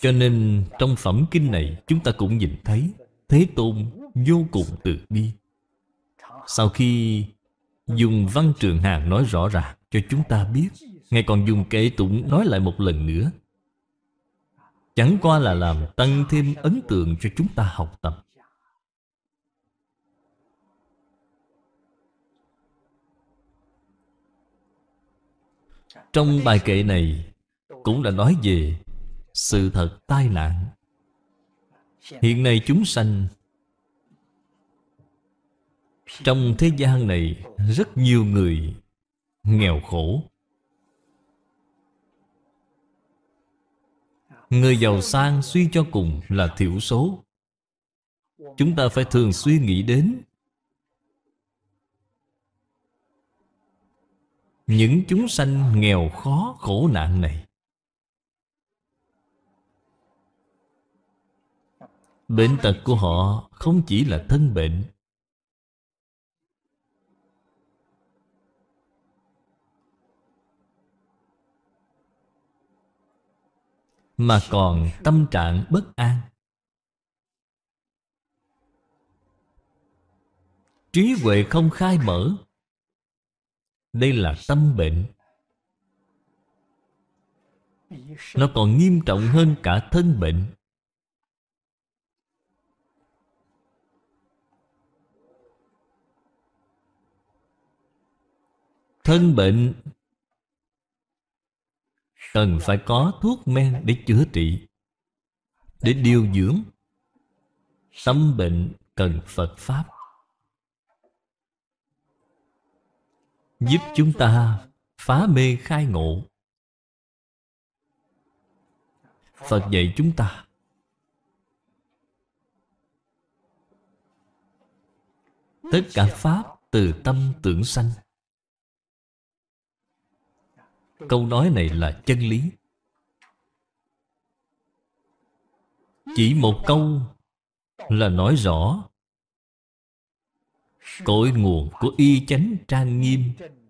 Cho nên trong phẩm kinh này chúng ta cũng nhìn thấy Thế Tôn vô cùng từ bi Sau khi dùng văn trường hàng nói rõ ràng cho chúng ta biết Ngài còn dùng kệ tụng nói lại một lần nữa Chẳng qua là làm tăng thêm ấn tượng cho chúng ta học tập Trong bài kệ này Cũng là nói về Sự thật tai nạn Hiện nay chúng sanh Trong thế gian này Rất nhiều người Nghèo khổ Người giàu sang suy cho cùng là thiểu số Chúng ta phải thường suy nghĩ đến những chúng sanh nghèo khó khổ nạn này Bệnh tật của họ không chỉ là thân bệnh Mà còn tâm trạng bất an Trí huệ không khai mở đây là tâm bệnh Nó còn nghiêm trọng hơn cả thân bệnh Thân bệnh Cần phải có thuốc men để chữa trị Để điều dưỡng Tâm bệnh cần Phật Pháp giúp chúng ta phá mê khai ngộ Phật dạy chúng ta Tất cả Pháp từ tâm tưởng sanh Câu nói này là chân lý Chỉ một câu là nói rõ cội nguồn của y chánh trang nghiêm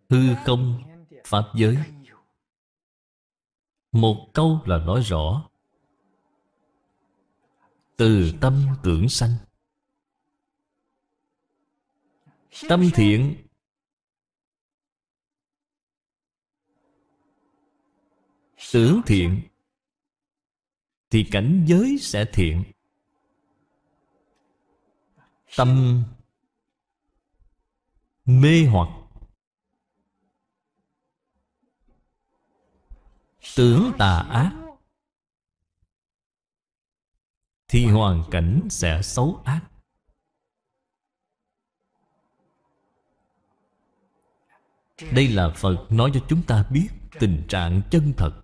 hư không pháp giới một câu là nói rõ từ tâm tưởng sanh tâm thiện tưởng thiện thì cảnh giới sẽ thiện tâm mê hoặc tưởng tà ác thì hoàn cảnh sẽ xấu ác đây là phật nói cho chúng ta biết tình trạng chân thật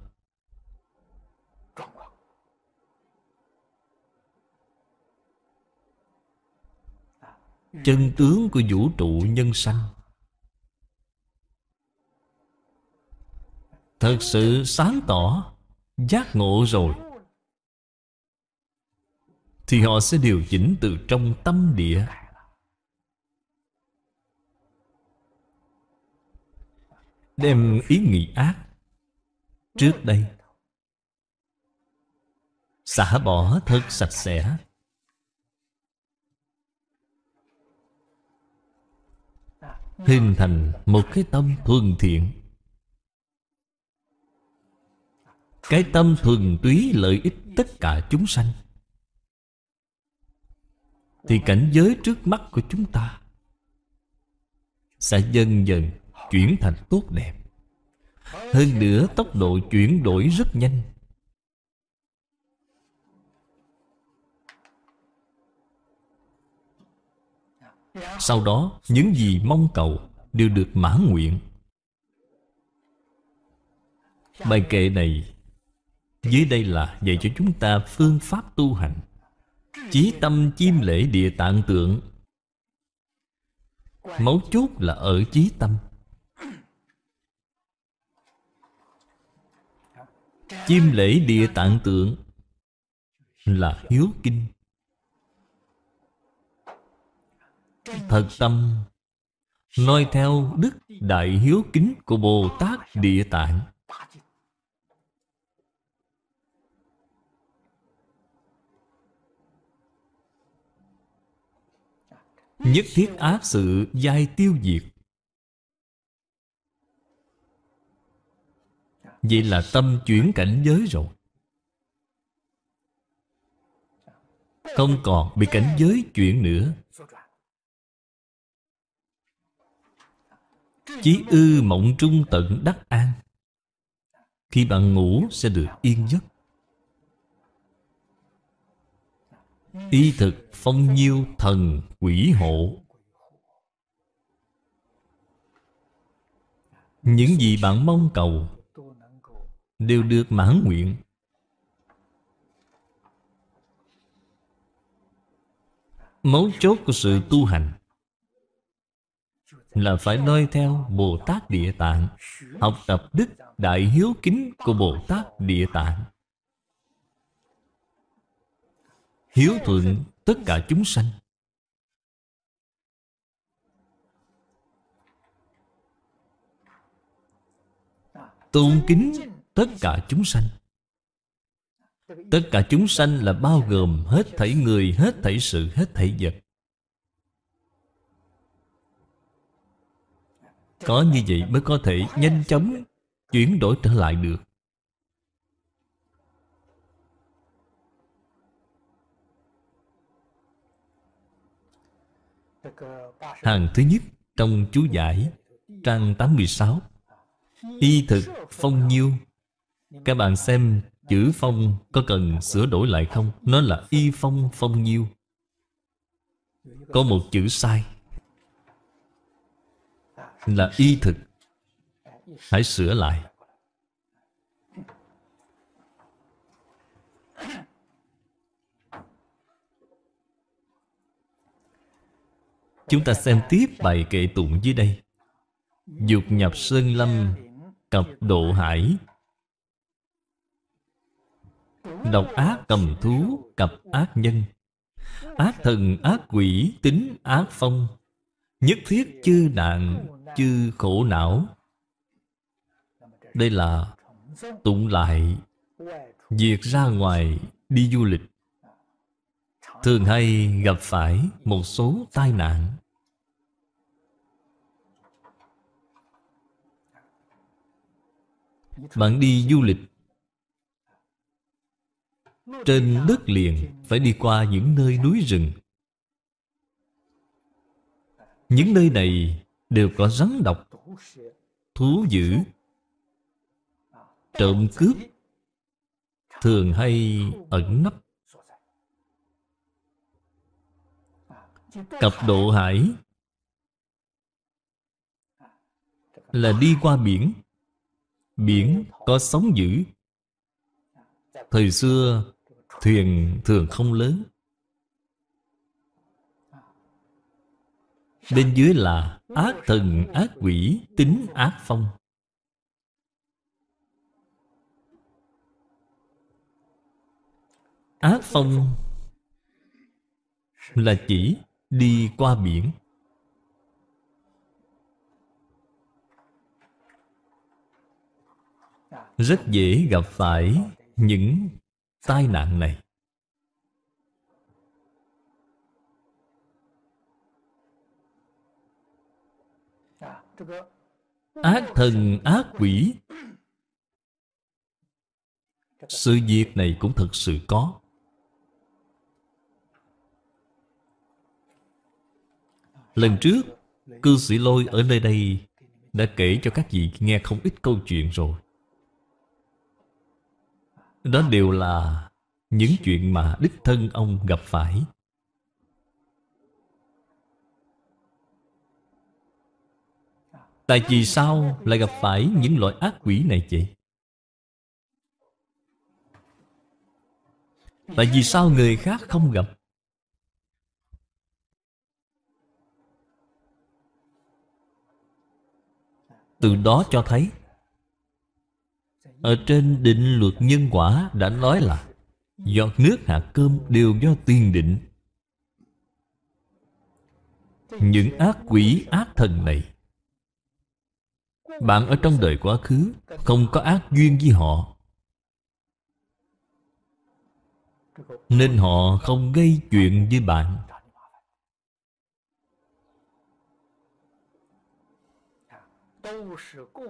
chân tướng của vũ trụ nhân sanh thật sự sáng tỏ giác ngộ rồi thì họ sẽ điều chỉnh từ trong tâm địa đem ý nghĩ ác trước đây xả bỏ thật sạch sẽ hình thành một cái tâm thuần thiện cái tâm thuần túy lợi ích tất cả chúng sanh thì cảnh giới trước mắt của chúng ta sẽ dần dần chuyển thành tốt đẹp hơn nữa tốc độ chuyển đổi rất nhanh Sau đó những gì mong cầu đều được mã nguyện Bài kệ này Dưới đây là dạy cho chúng ta phương pháp tu hành Chí tâm chim lễ địa tạng tượng Mấu chốt là ở chí tâm chim lễ địa tạng tượng Là hiếu kinh thật tâm noi theo đức đại hiếu kính của bồ tát địa tạng nhất thiết ác sự giai tiêu diệt vậy là tâm chuyển cảnh giới rồi không còn bị cảnh giới chuyển nữa Chí ư mộng trung tận đắc an Khi bạn ngủ sẽ được yên giấc Y thực phong nhiêu thần quỷ hộ Những gì bạn mong cầu Đều được mãn nguyện Mấu chốt của sự tu hành là phải noi theo Bồ Tát Địa Tạng, học tập đức đại hiếu kính của Bồ Tát Địa Tạng. Hiếu thuận tất cả chúng sanh. Tôn kính tất cả chúng sanh. Tất cả chúng sanh là bao gồm hết thảy người, hết thảy sự, hết thảy vật. Có như vậy mới có thể nhanh chóng chuyển đổi trở lại được Hàng thứ nhất trong chú giải Trang 86 Y thực phong nhiêu Các bạn xem chữ phong có cần sửa đổi lại không? Nó là y phong phong nhiêu Có một chữ sai là y thực hãy sửa lại chúng ta xem tiếp bài kệ tụng dưới đây dục nhập sơn lâm cặp độ hải độc ác cầm thú cặp ác nhân ác thần ác quỷ tính ác phong nhất thiết chư nạn chư khổ não đây là tụng lại việc ra ngoài đi du lịch thường hay gặp phải một số tai nạn bạn đi du lịch trên đất liền phải đi qua những nơi núi rừng những nơi này đều có rắn độc thú dữ trộm cướp thường hay ẩn nấp cặp độ hải là đi qua biển biển có sóng dữ thời xưa thuyền thường không lớn Bên dưới là ác thần ác quỷ tính ác phong Ác phong là chỉ đi qua biển rất dễ gặp phải những tai nạn này ác thần ác quỷ sự việc này cũng thật sự có lần trước cư sĩ lôi ở nơi đây đã kể cho các vị nghe không ít câu chuyện rồi đó đều là những chuyện mà đích thân ông gặp phải Tại vì sao lại gặp phải những loại ác quỷ này vậy? Tại vì sao người khác không gặp? Từ đó cho thấy Ở trên định luật nhân quả đã nói là Giọt nước hạt cơm đều do tiên định Những ác quỷ ác thần này bạn ở trong đời quá khứ Không có ác duyên với họ Nên họ không gây chuyện với bạn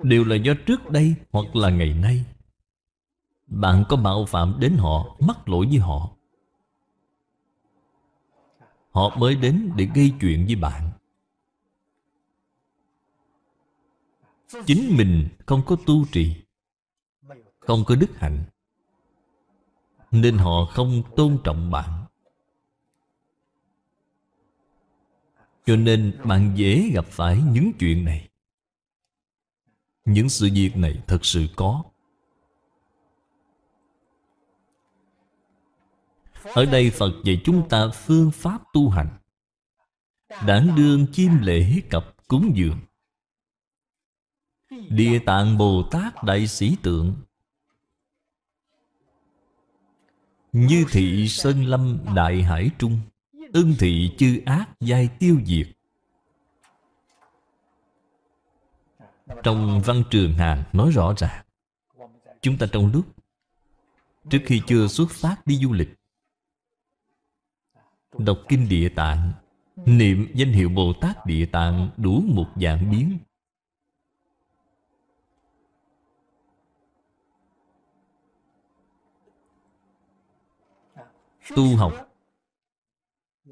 Đều là do trước đây hoặc là ngày nay Bạn có mạo phạm đến họ, mắc lỗi với họ Họ mới đến để gây chuyện với bạn chính mình không có tu trì không có đức hạnh nên họ không tôn trọng bạn cho nên bạn dễ gặp phải những chuyện này những sự việc này thật sự có ở đây phật dạy chúng ta phương pháp tu hành đảm đương chiêm lễ cập cúng dường Địa Tạng Bồ Tát Đại Sĩ Tượng Như thị Sơn Lâm Đại Hải Trung Ưng thị chư ác giai tiêu diệt Trong văn trường hàng nói rõ ràng Chúng ta trong lúc Trước khi chưa xuất phát đi du lịch Đọc kinh địa tạng Niệm danh hiệu Bồ Tát địa tạng đủ một dạng biến tu học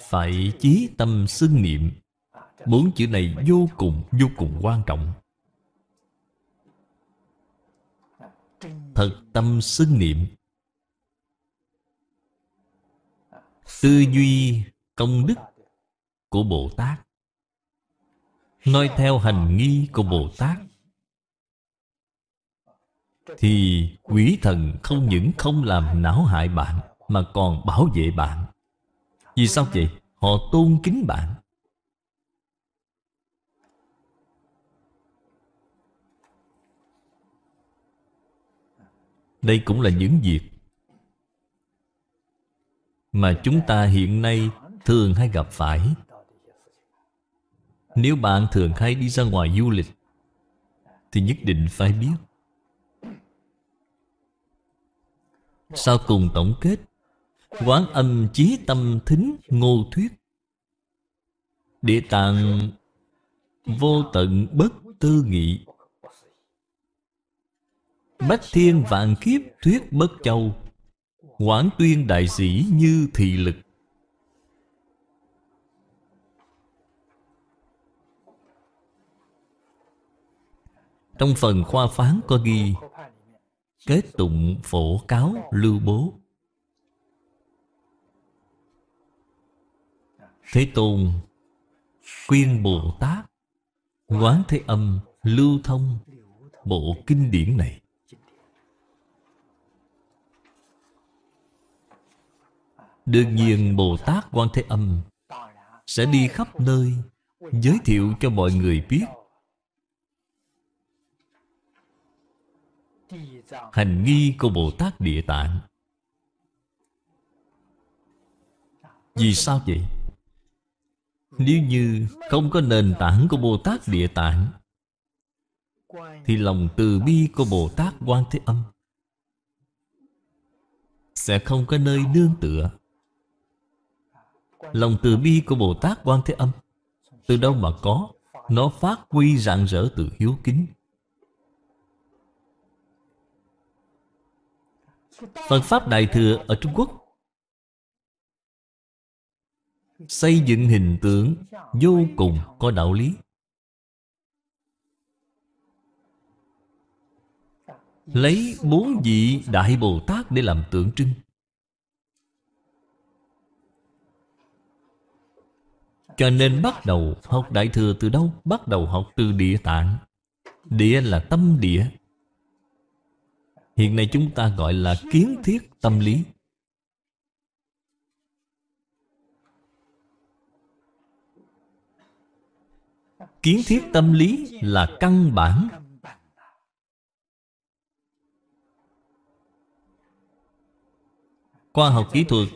phải chí tâm xưng niệm bốn chữ này vô cùng vô cùng quan trọng thật tâm xưng niệm tư duy công đức của bồ tát nói theo hành nghi của bồ tát thì quỷ thần không những không làm não hại bạn mà còn bảo vệ bạn Vì sao vậy? Họ tôn kính bạn Đây cũng là những việc Mà chúng ta hiện nay thường hay gặp phải Nếu bạn thường hay đi ra ngoài du lịch Thì nhất định phải biết Sau cùng tổng kết Quán âm chí tâm thính ngô thuyết Địa tạng vô tận bất tư nghị Bách thiên vạn kiếp thuyết bất châu Quảng tuyên đại sĩ như thị lực Trong phần khoa phán có ghi Kết tụng phổ cáo lưu bố Thế Tôn Quyên Bồ Tát Quán Thế Âm lưu thông bộ kinh điển này Đương nhiên Bồ Tát Quan Thế Âm sẽ đi khắp nơi giới thiệu cho mọi người biết hành nghi của Bồ Tát Địa Tạng. Vì sao vậy? Nếu như không có nền tảng của Bồ Tát Địa Tạng Thì lòng từ bi của Bồ Tát Quan Thế Âm Sẽ không có nơi nương tựa Lòng từ bi của Bồ Tát Quan Thế Âm Từ đâu mà có Nó phát huy rạng rỡ từ hiếu kính Phật Pháp Đại Thừa ở Trung Quốc xây dựng hình tượng vô cùng có đạo lý lấy bốn vị đại bồ tát để làm tượng trưng cho nên bắt đầu học đại thừa từ đâu bắt đầu học từ địa tạng địa là tâm địa hiện nay chúng ta gọi là kiến thiết tâm lý Kiến thiết tâm lý là căn bản Khoa học kỹ thuật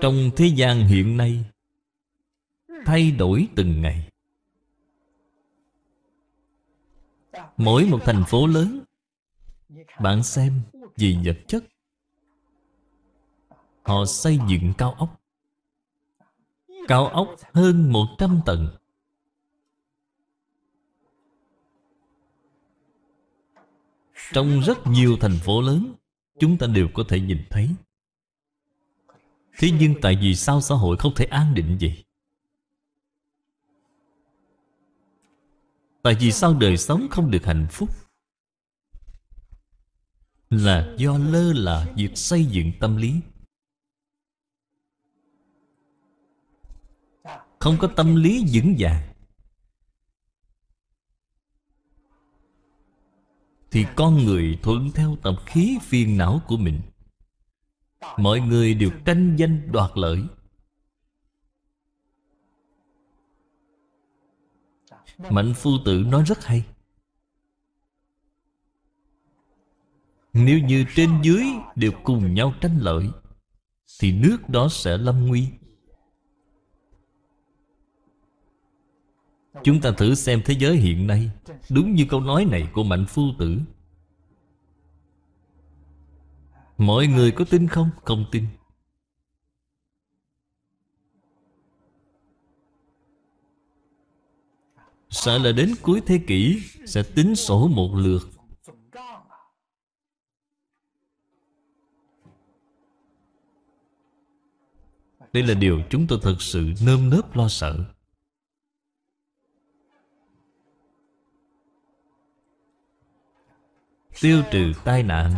Trong thế gian hiện nay Thay đổi từng ngày Mỗi một thành phố lớn Bạn xem vì vật chất Họ xây dựng cao ốc Cao ốc hơn 100 tầng Trong rất nhiều thành phố lớn Chúng ta đều có thể nhìn thấy Thế nhưng tại vì sao xã hội không thể an định vậy? Tại vì sao đời sống không được hạnh phúc? Là do lơ là việc xây dựng tâm lý không có tâm lý vững vàng thì con người thuận theo tập khí phiền não của mình mọi người đều tranh danh đoạt lợi mạnh phu tử nói rất hay nếu như trên dưới đều cùng nhau tranh lợi thì nước đó sẽ lâm nguy Chúng ta thử xem thế giới hiện nay Đúng như câu nói này của Mạnh Phu Tử Mọi người có tin không? Không tin Sợ là đến cuối thế kỷ Sẽ tính sổ một lượt Đây là điều chúng tôi thật sự nơm nớp lo sợ tiêu trừ tai nạn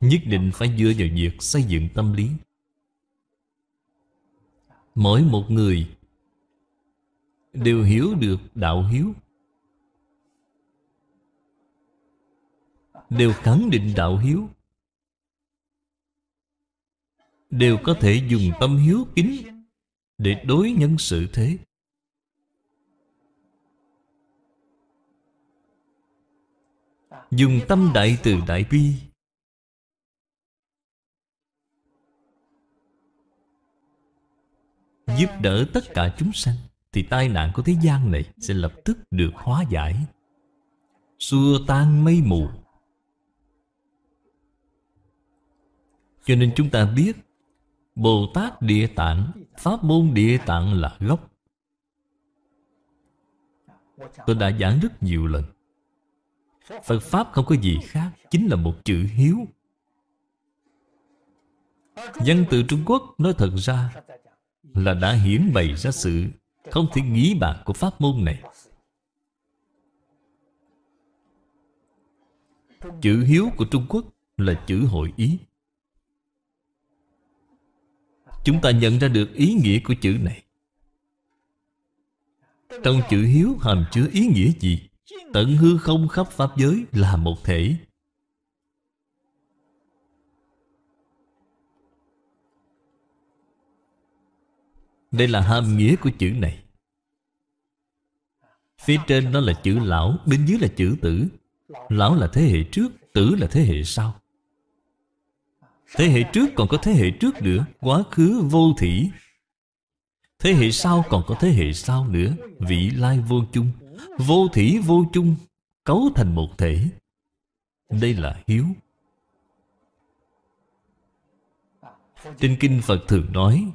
nhất định phải dựa vào việc xây dựng tâm lý mỗi một người đều hiểu được đạo hiếu đều khẳng định đạo hiếu đều có thể dùng tâm hiếu kính để đối nhân xử thế Dùng tâm đại từ đại bi Giúp đỡ tất cả chúng sanh Thì tai nạn của thế gian này Sẽ lập tức được hóa giải Xua tan mây mù Cho nên chúng ta biết Bồ Tát Địa Tạng Pháp môn Địa Tạng là gốc Tôi đã giảng rất nhiều lần Phật Pháp không có gì khác Chính là một chữ hiếu Dân từ Trung Quốc nói thật ra Là đã hiển bày ra sự Không thể nghĩ bạc của pháp môn này Chữ hiếu của Trung Quốc là chữ hội ý Chúng ta nhận ra được ý nghĩa của chữ này Trong chữ hiếu hàm chứa ý nghĩa gì? Tận hư không khắp Pháp giới là một thể Đây là hàm nghĩa của chữ này Phía trên nó là chữ lão Bên dưới là chữ tử Lão là thế hệ trước Tử là thế hệ sau Thế hệ trước còn có thế hệ trước nữa Quá khứ vô thủy. Thế hệ sau còn có thế hệ sau nữa Vị lai vô chung vô thủy vô chung cấu thành một thể đây là hiếu trên kinh phật thường nói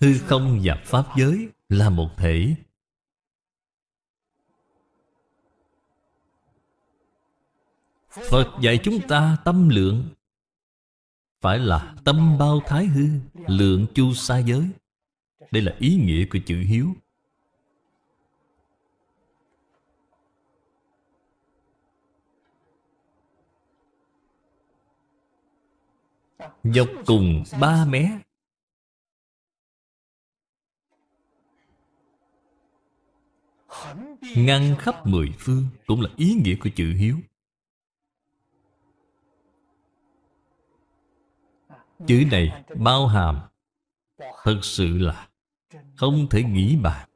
Hư không và Pháp giới là một thể Phật dạy chúng ta tâm lượng Phải là tâm bao thái hư Lượng chu sa giới Đây là ý nghĩa của chữ hiếu Dọc cùng ba mé Ngăn khắp mười phương Cũng là ý nghĩa của chữ hiếu Chữ này bao hàm Thật sự là Không thể nghĩ bàn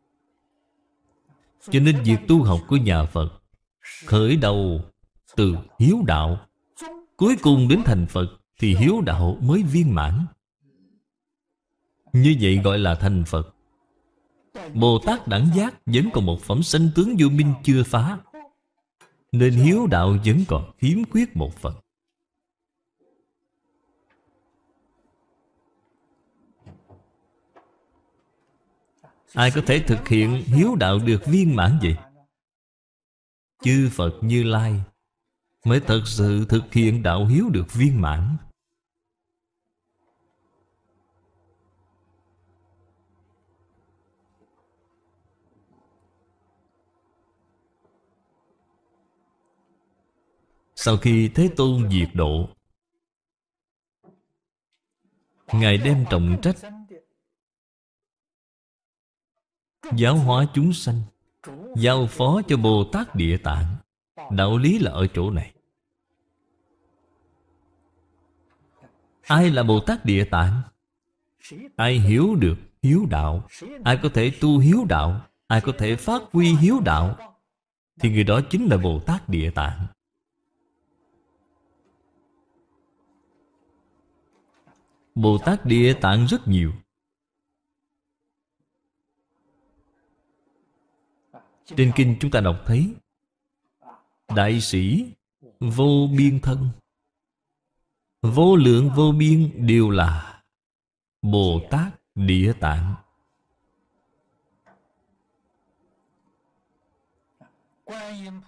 Cho nên việc tu học của nhà Phật Khởi đầu từ hiếu đạo Cuối cùng đến thành Phật Thì hiếu đạo mới viên mãn Như vậy gọi là thành Phật Bồ Tát đẳng giác vẫn còn một phẩm sanh tướng vô minh chưa phá Nên hiếu đạo vẫn còn khiếm khuyết một phần Ai có thể thực hiện hiếu đạo được viên mãn vậy? Chư Phật Như Lai Mới thật sự thực hiện đạo hiếu được viên mãn Sau khi Thế Tôn diệt độ Ngài đem trọng trách Giáo hóa chúng sanh Giao phó cho Bồ Tát Địa Tạng Đạo lý là ở chỗ này Ai là Bồ Tát Địa Tạng? Ai hiểu được hiếu đạo Ai có thể tu hiếu đạo Ai có thể phát huy hiếu đạo Thì người đó chính là Bồ Tát Địa Tạng Bồ Tát Địa Tạng rất nhiều Trên kinh chúng ta đọc thấy Đại sĩ Vô biên thân Vô lượng vô biên đều là Bồ Tát Địa Tạng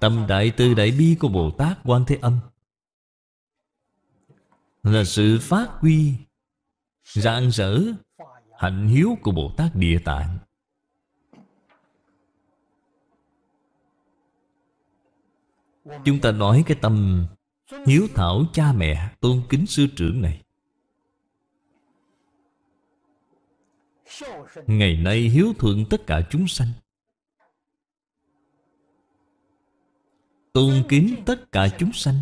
Tâm Đại Tư Đại Bi của Bồ Tát Quan Thế Âm Là sự phát huy rạng rỡ hạnh hiếu của Bồ Tát Địa Tạng. Chúng ta nói cái tâm hiếu thảo cha mẹ tôn kính sư trưởng này. Ngày nay hiếu thuận tất cả chúng sanh. Tôn kính tất cả chúng sanh.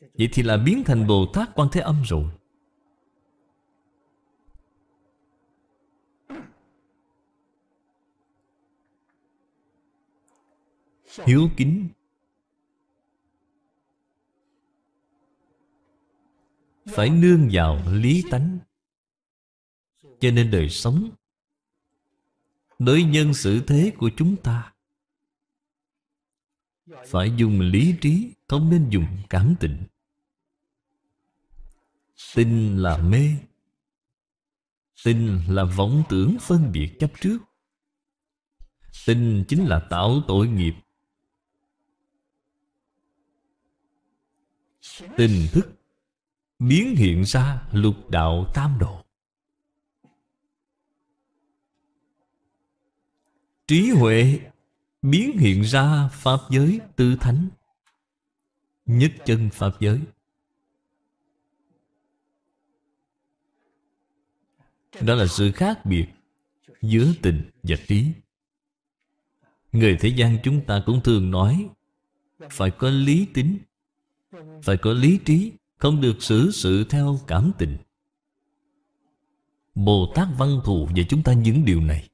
Vậy thì là biến thành Bồ Tát Quan Thế Âm rồi. hiếu kính phải nương vào lý tánh cho nên đời sống đối nhân xử thế của chúng ta phải dùng lý trí không nên dùng cảm tình tin là mê tin là vọng tưởng phân biệt chấp trước tin chính là tạo tội nghiệp Tình thức biến hiện ra lục đạo tam độ Trí huệ biến hiện ra Pháp giới tư thánh Nhất chân Pháp giới Đó là sự khác biệt giữa tình và trí Người thế gian chúng ta cũng thường nói Phải có lý tính phải có lý trí không được xử sự theo cảm tình bồ tát văn thù dạy chúng ta những điều này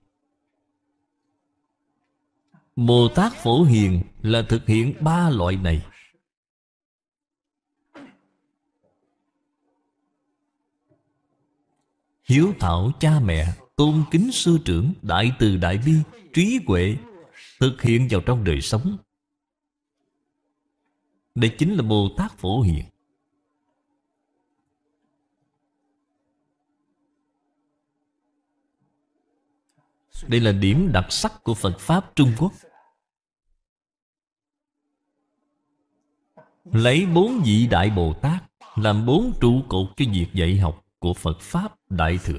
bồ tát phổ hiền là thực hiện ba loại này hiếu thảo cha mẹ tôn kính sư trưởng đại từ đại bi trí huệ thực hiện vào trong đời sống đây chính là Bồ Tát Phổ Hiền. Đây là điểm đặc sắc của Phật Pháp Trung Quốc. Lấy bốn vị Đại Bồ Tát làm bốn trụ cột cho việc dạy học của Phật Pháp Đại Thừa.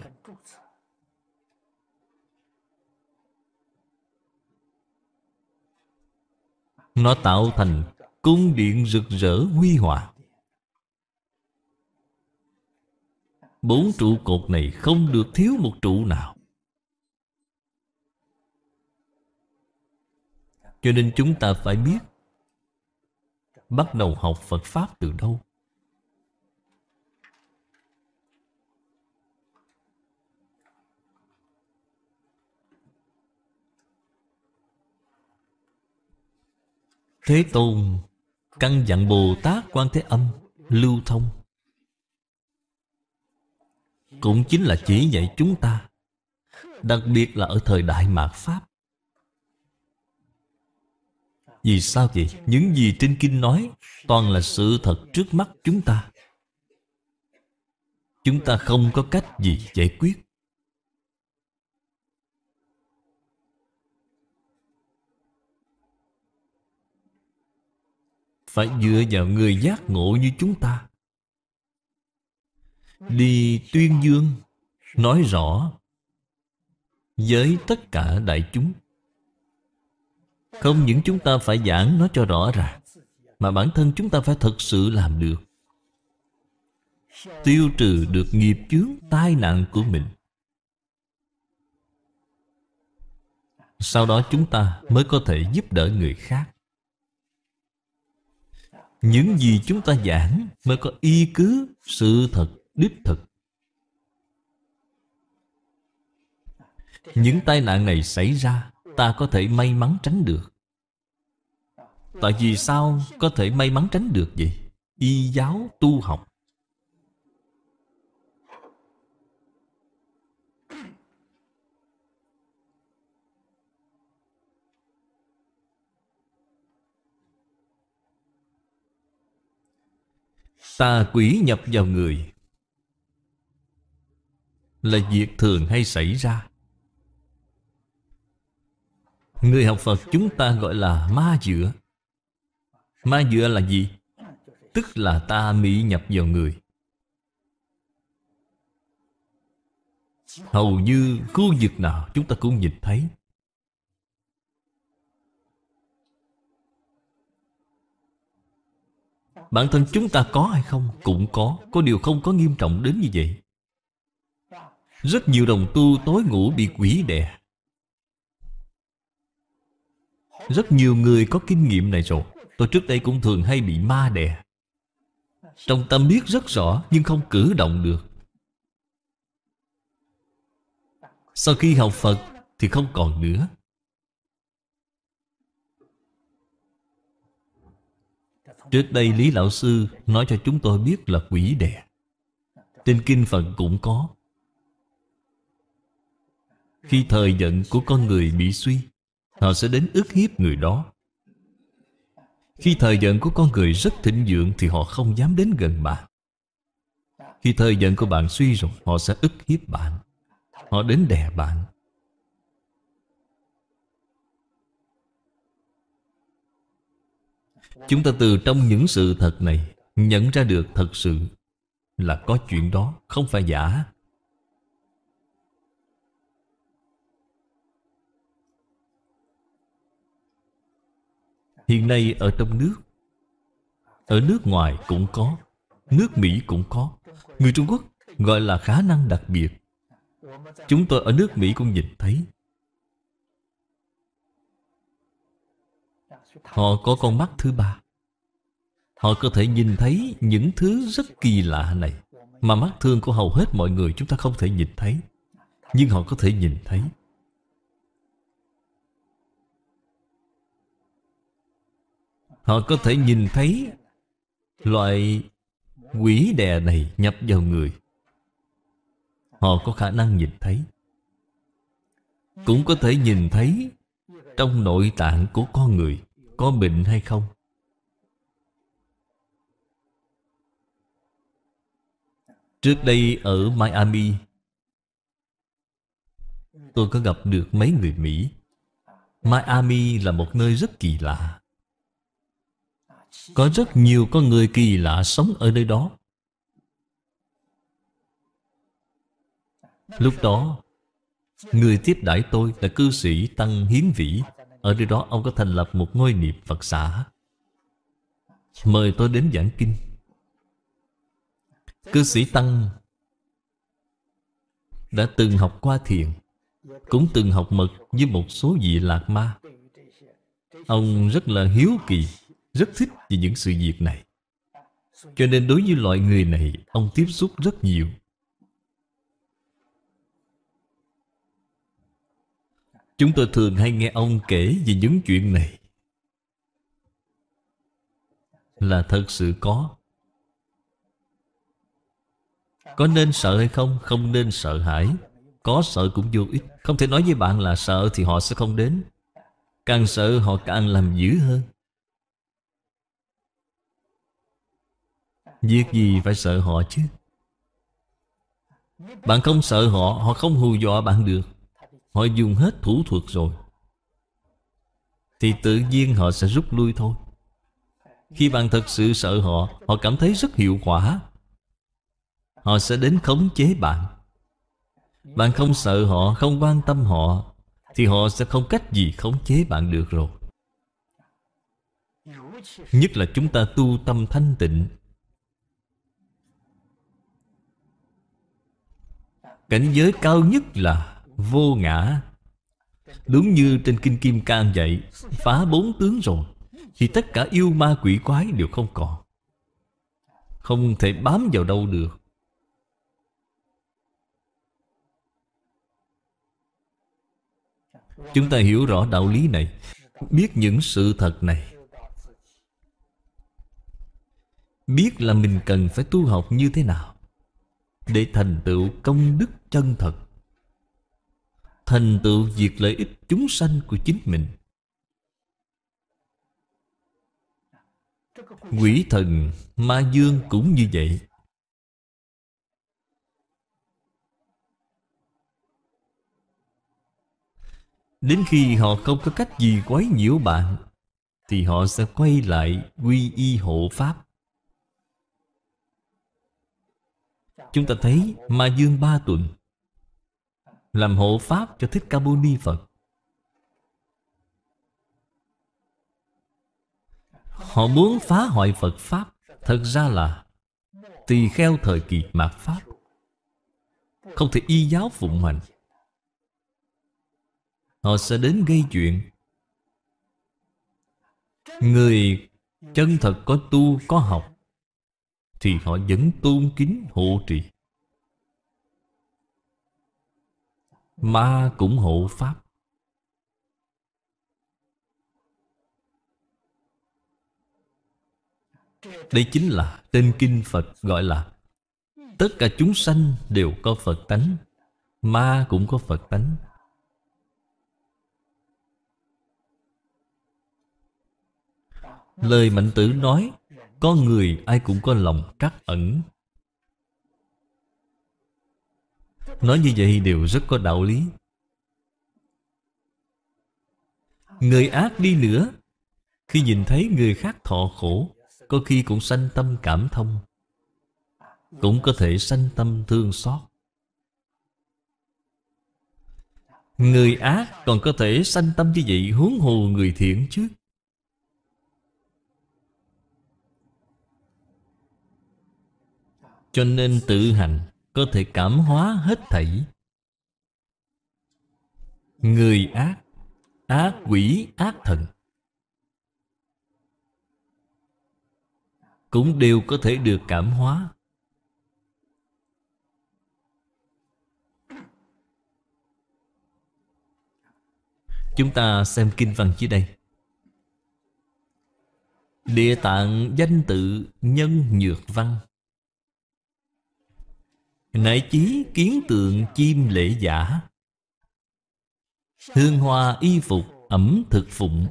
Nó tạo thành Cung điện rực rỡ huy hoàng Bốn trụ cột này không được thiếu một trụ nào Cho nên chúng ta phải biết Bắt đầu học Phật Pháp từ đâu Thế Tôn Căn dặn Bồ Tát Quan Thế Âm lưu thông Cũng chính là chỉ dạy chúng ta Đặc biệt là ở thời đại mạt Pháp Vì sao vậy? Những gì trên kinh nói Toàn là sự thật trước mắt chúng ta Chúng ta không có cách gì giải quyết phải dựa vào người giác ngộ như chúng ta đi tuyên dương nói rõ với tất cả đại chúng không những chúng ta phải giảng nó cho rõ ràng mà bản thân chúng ta phải thật sự làm được tiêu trừ được nghiệp chướng tai nạn của mình sau đó chúng ta mới có thể giúp đỡ người khác những gì chúng ta giảng mới có y cứ sự thật đích thực những tai nạn này xảy ra ta có thể may mắn tránh được tại vì sao có thể may mắn tránh được vậy y giáo tu học Tà quỷ nhập vào người Là việc thường hay xảy ra Người học Phật chúng ta gọi là ma dựa Ma dựa là gì? Tức là ta mỹ nhập vào người Hầu như khu vực nào chúng ta cũng nhìn thấy Bản thân chúng ta có hay không Cũng có Có điều không có nghiêm trọng đến như vậy Rất nhiều đồng tu tối ngủ bị quỷ đè Rất nhiều người có kinh nghiệm này rồi Tôi trước đây cũng thường hay bị ma đè Trong tâm biết rất rõ Nhưng không cử động được Sau khi học Phật Thì không còn nữa Trước đây Lý Lão Sư nói cho chúng tôi biết là quỷ đè Trên kinh Phật cũng có Khi thời giận của con người bị suy Họ sẽ đến ức hiếp người đó Khi thời giận của con người rất thịnh vượng Thì họ không dám đến gần bạn Khi thời giận của bạn suy rồi Họ sẽ ức hiếp bạn Họ đến đè bạn Chúng ta từ trong những sự thật này Nhận ra được thật sự Là có chuyện đó không phải giả Hiện nay ở trong nước Ở nước ngoài cũng có Nước Mỹ cũng có Người Trung Quốc gọi là khả năng đặc biệt Chúng tôi ở nước Mỹ cũng nhìn thấy Họ có con mắt thứ ba Họ có thể nhìn thấy những thứ rất kỳ lạ này Mà mắt thương của hầu hết mọi người chúng ta không thể nhìn thấy Nhưng họ có thể nhìn thấy Họ có thể nhìn thấy Loại quỷ đè này nhập vào người Họ có khả năng nhìn thấy Cũng có thể nhìn thấy Trong nội tạng của con người có bệnh hay không Trước đây ở Miami Tôi có gặp được mấy người Mỹ Miami là một nơi rất kỳ lạ Có rất nhiều con người kỳ lạ sống ở nơi đó Lúc đó Người tiếp đãi tôi là cư sĩ Tăng Hiến Vĩ ở nơi đó ông có thành lập một ngôi niệm Phật xã Mời tôi đến giảng kinh Cư sĩ Tăng Đã từng học qua thiền Cũng từng học mật như một số vị lạc ma Ông rất là hiếu kỳ Rất thích về những sự việc này Cho nên đối với loại người này Ông tiếp xúc rất nhiều Chúng tôi thường hay nghe ông kể về những chuyện này Là thật sự có Có nên sợ hay không? Không nên sợ hãi Có sợ cũng vô ích Không thể nói với bạn là sợ thì họ sẽ không đến Càng sợ họ càng làm dữ hơn Việc gì phải sợ họ chứ Bạn không sợ họ Họ không hù dọa bạn được Họ dùng hết thủ thuật rồi Thì tự nhiên họ sẽ rút lui thôi Khi bạn thật sự sợ họ Họ cảm thấy rất hiệu quả Họ sẽ đến khống chế bạn Bạn không sợ họ, không quan tâm họ Thì họ sẽ không cách gì khống chế bạn được rồi Nhất là chúng ta tu tâm thanh tịnh Cảnh giới cao nhất là vô ngã Đúng như trên Kinh Kim Cang dạy, Phá bốn tướng rồi Thì tất cả yêu ma quỷ quái đều không còn Không thể bám vào đâu được Chúng ta hiểu rõ đạo lý này Biết những sự thật này Biết là mình cần phải tu học như thế nào Để thành tựu công đức chân thật thành tựu việc lợi ích chúng sanh của chính mình quỷ thần ma dương cũng như vậy đến khi họ không có cách gì quấy nhiễu bạn thì họ sẽ quay lại quy y hộ pháp chúng ta thấy ma dương ba tuần làm hộ pháp cho Thích Ca Mâu Ni Phật. Họ muốn phá hoại Phật Pháp Thật ra là Tỳ kheo thời kỳ mạt Pháp Không thể y giáo phụng hành Họ sẽ đến gây chuyện Người chân thật có tu có học Thì họ vẫn tôn kính hộ trì ma cũng hộ pháp đây chính là tên kinh phật gọi là tất cả chúng sanh đều có phật tánh ma cũng có phật tánh lời mạnh tử nói có người ai cũng có lòng trắc ẩn Nói như vậy đều rất có đạo lý Người ác đi nữa Khi nhìn thấy người khác thọ khổ Có khi cũng sanh tâm cảm thông Cũng có thể sanh tâm thương xót Người ác còn có thể sanh tâm như vậy huống hồ người thiện chứ Cho nên tự hành có thể cảm hóa hết thảy người ác ác quỷ ác thần cũng đều có thể được cảm hóa chúng ta xem kinh văn dưới đây địa tạng danh tự nhân nhược văn Nại chí kiến tượng chim lễ giả Hương hoa y phục ẩm thực phụng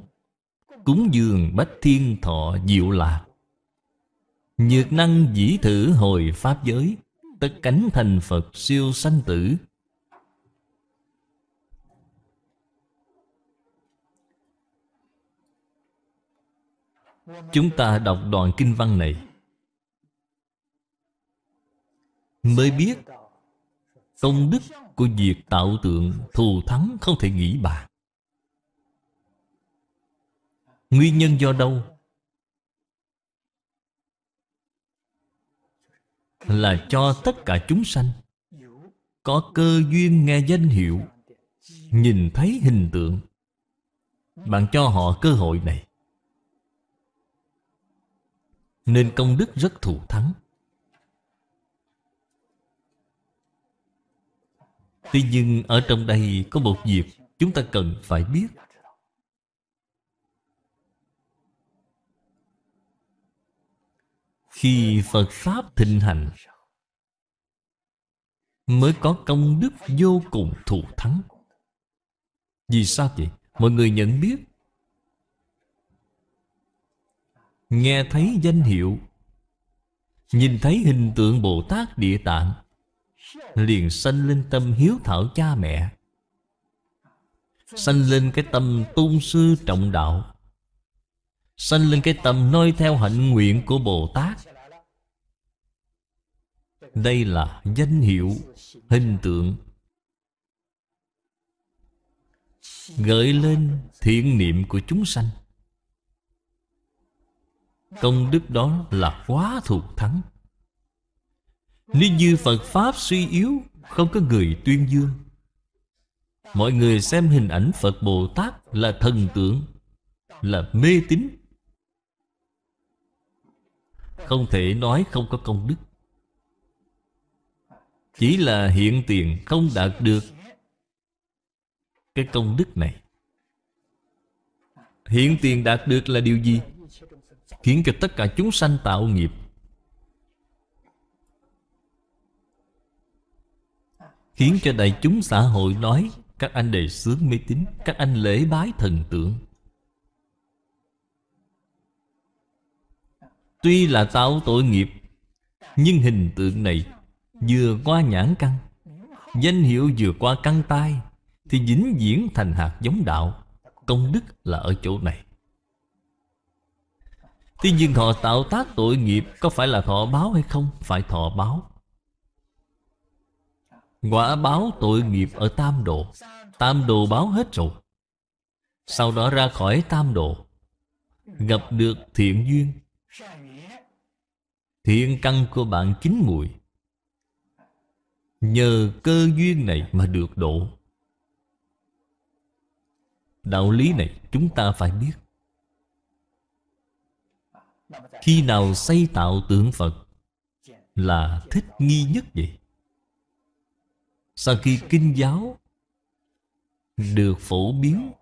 Cúng dường bách thiên thọ diệu lạc Nhược năng dĩ thử hồi pháp giới Tất cánh thành Phật siêu sanh tử Chúng ta đọc đoạn kinh văn này mới biết công đức của việc tạo tượng thù thắng không thể nghĩ bàn nguyên nhân do đâu là cho tất cả chúng sanh có cơ duyên nghe danh hiệu nhìn thấy hình tượng bạn cho họ cơ hội này nên công đức rất thù thắng Tuy nhiên ở trong đây có một việc chúng ta cần phải biết Khi Phật Pháp thịnh hành Mới có công đức vô cùng thù thắng Vì sao vậy? Mọi người nhận biết Nghe thấy danh hiệu Nhìn thấy hình tượng Bồ Tát Địa Tạng liền sanh lên tâm hiếu thảo cha mẹ sanh lên cái tâm tôn sư trọng đạo sanh lên cái tâm noi theo hạnh nguyện của bồ tát đây là danh hiệu hình tượng gợi lên thiện niệm của chúng sanh công đức đó là quá thuộc thắng nếu như Phật Pháp suy yếu Không có người tuyên dương Mọi người xem hình ảnh Phật Bồ Tát Là thần tượng Là mê tín Không thể nói không có công đức Chỉ là hiện tiền không đạt được Cái công đức này Hiện tiền đạt được là điều gì? Khiến cho tất cả chúng sanh tạo nghiệp khiến cho đại chúng xã hội nói các anh đề sướng mê tín các anh lễ bái thần tượng tuy là tạo tội nghiệp nhưng hình tượng này vừa qua nhãn căng danh hiệu vừa qua căng tai thì dính diễn thành hạt giống đạo công đức là ở chỗ này Tuy nhiên họ tạo tác tội nghiệp Có phải là thọ báo hay không? Phải thọ báo Quả báo tội nghiệp ở tam độ Tam độ báo hết rồi Sau đó ra khỏi tam độ Gặp được thiện duyên Thiện căn của bạn chín mùi, Nhờ cơ duyên này mà được độ Đạo lý này chúng ta phải biết Khi nào xây tạo tượng Phật Là thích nghi nhất vậy sau khi kinh giáo được phổ biến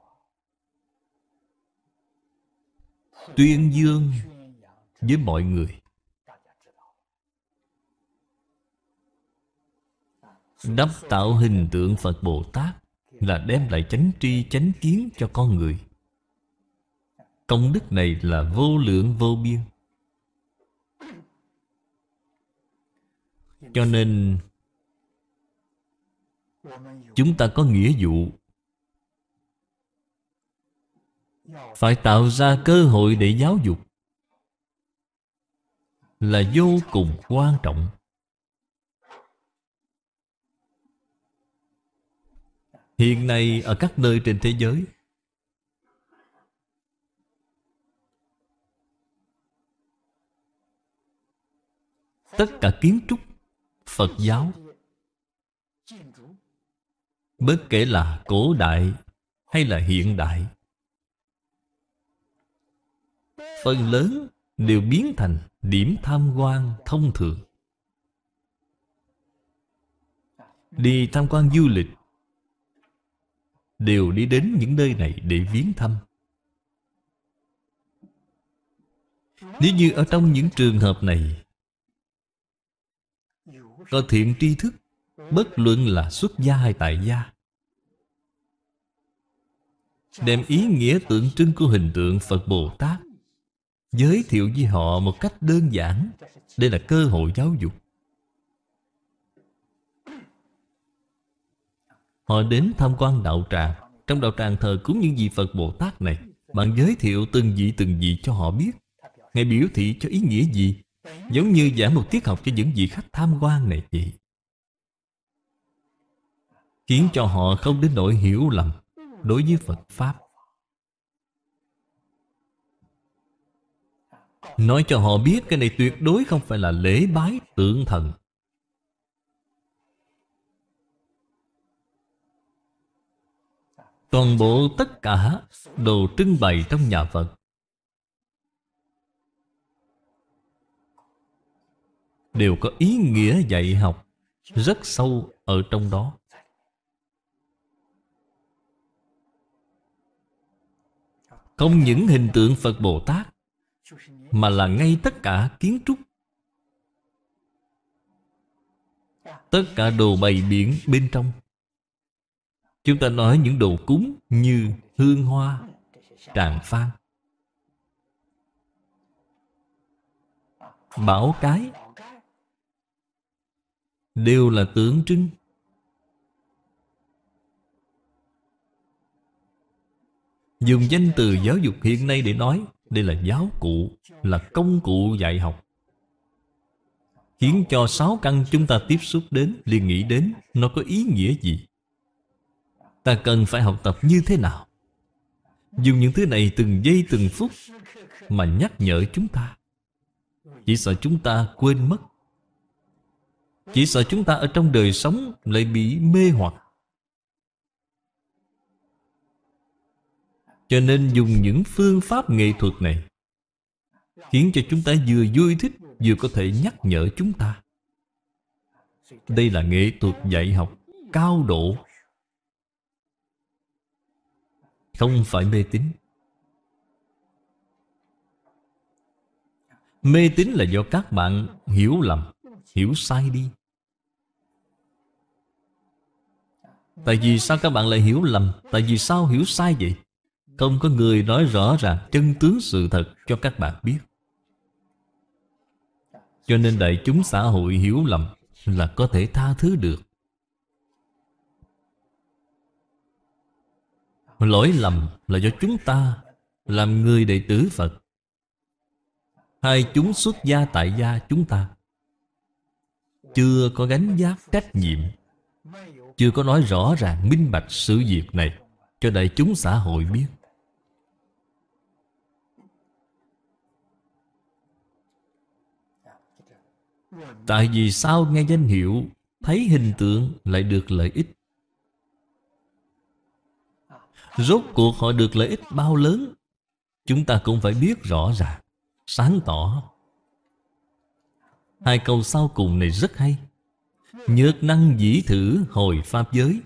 tuyên dương với mọi người đắp tạo hình tượng phật bồ tát là đem lại chánh tri chánh kiến cho con người công đức này là vô lượng vô biên cho nên Chúng ta có nghĩa vụ Phải tạo ra cơ hội để giáo dục Là vô cùng quan trọng Hiện nay ở các nơi trên thế giới Tất cả kiến trúc Phật giáo bất kể là cổ đại hay là hiện đại phần lớn đều biến thành điểm tham quan thông thường đi tham quan du lịch đều đi đến những nơi này để viếng thăm nếu như ở trong những trường hợp này có thiện tri thức bất luận là xuất gia hay tại gia đem ý nghĩa tượng trưng của hình tượng Phật Bồ Tát giới thiệu với họ một cách đơn giản. Đây là cơ hội giáo dục. Họ đến tham quan đạo tràng. Trong đạo tràng thờ cúng những vị Phật Bồ Tát này, bạn giới thiệu từng vị từng vị cho họ biết. Ngài biểu thị cho ý nghĩa gì? Giống như giảng một tiết học cho những vị khách tham quan này vậy khiến cho họ không đến nỗi hiểu lầm đối với Phật Pháp Nói cho họ biết cái này tuyệt đối không phải là lễ bái tượng thần Toàn bộ tất cả đồ trưng bày trong nhà Phật Đều có ý nghĩa dạy học rất sâu ở trong đó Không những hình tượng Phật Bồ Tát Mà là ngay tất cả kiến trúc Tất cả đồ bày biển bên trong Chúng ta nói những đồ cúng như hương hoa, tràng phan Bảo cái Đều là tượng trưng Dùng danh từ giáo dục hiện nay để nói Đây là giáo cụ Là công cụ dạy học Khiến cho sáu căn chúng ta tiếp xúc đến liền nghĩ đến nó có ý nghĩa gì Ta cần phải học tập như thế nào Dùng những thứ này từng giây từng phút Mà nhắc nhở chúng ta Chỉ sợ chúng ta quên mất Chỉ sợ chúng ta ở trong đời sống Lại bị mê hoặc Cho nên dùng những phương pháp nghệ thuật này Khiến cho chúng ta vừa vui thích Vừa có thể nhắc nhở chúng ta Đây là nghệ thuật dạy học Cao độ Không phải mê tín Mê tín là do các bạn hiểu lầm Hiểu sai đi Tại vì sao các bạn lại hiểu lầm Tại vì sao hiểu sai vậy không có người nói rõ ràng chân tướng sự thật cho các bạn biết Cho nên đại chúng xã hội hiểu lầm là có thể tha thứ được Lỗi lầm là do chúng ta làm người đệ tử Phật Hai chúng xuất gia tại gia chúng ta Chưa có gánh giác trách nhiệm Chưa có nói rõ ràng minh bạch sự việc này Cho đại chúng xã hội biết Tại vì sao nghe danh hiệu Thấy hình tượng lại được lợi ích Rốt cuộc họ được lợi ích bao lớn Chúng ta cũng phải biết rõ ràng Sáng tỏ Hai câu sau cùng này rất hay Nhược năng dĩ thử hồi Pháp giới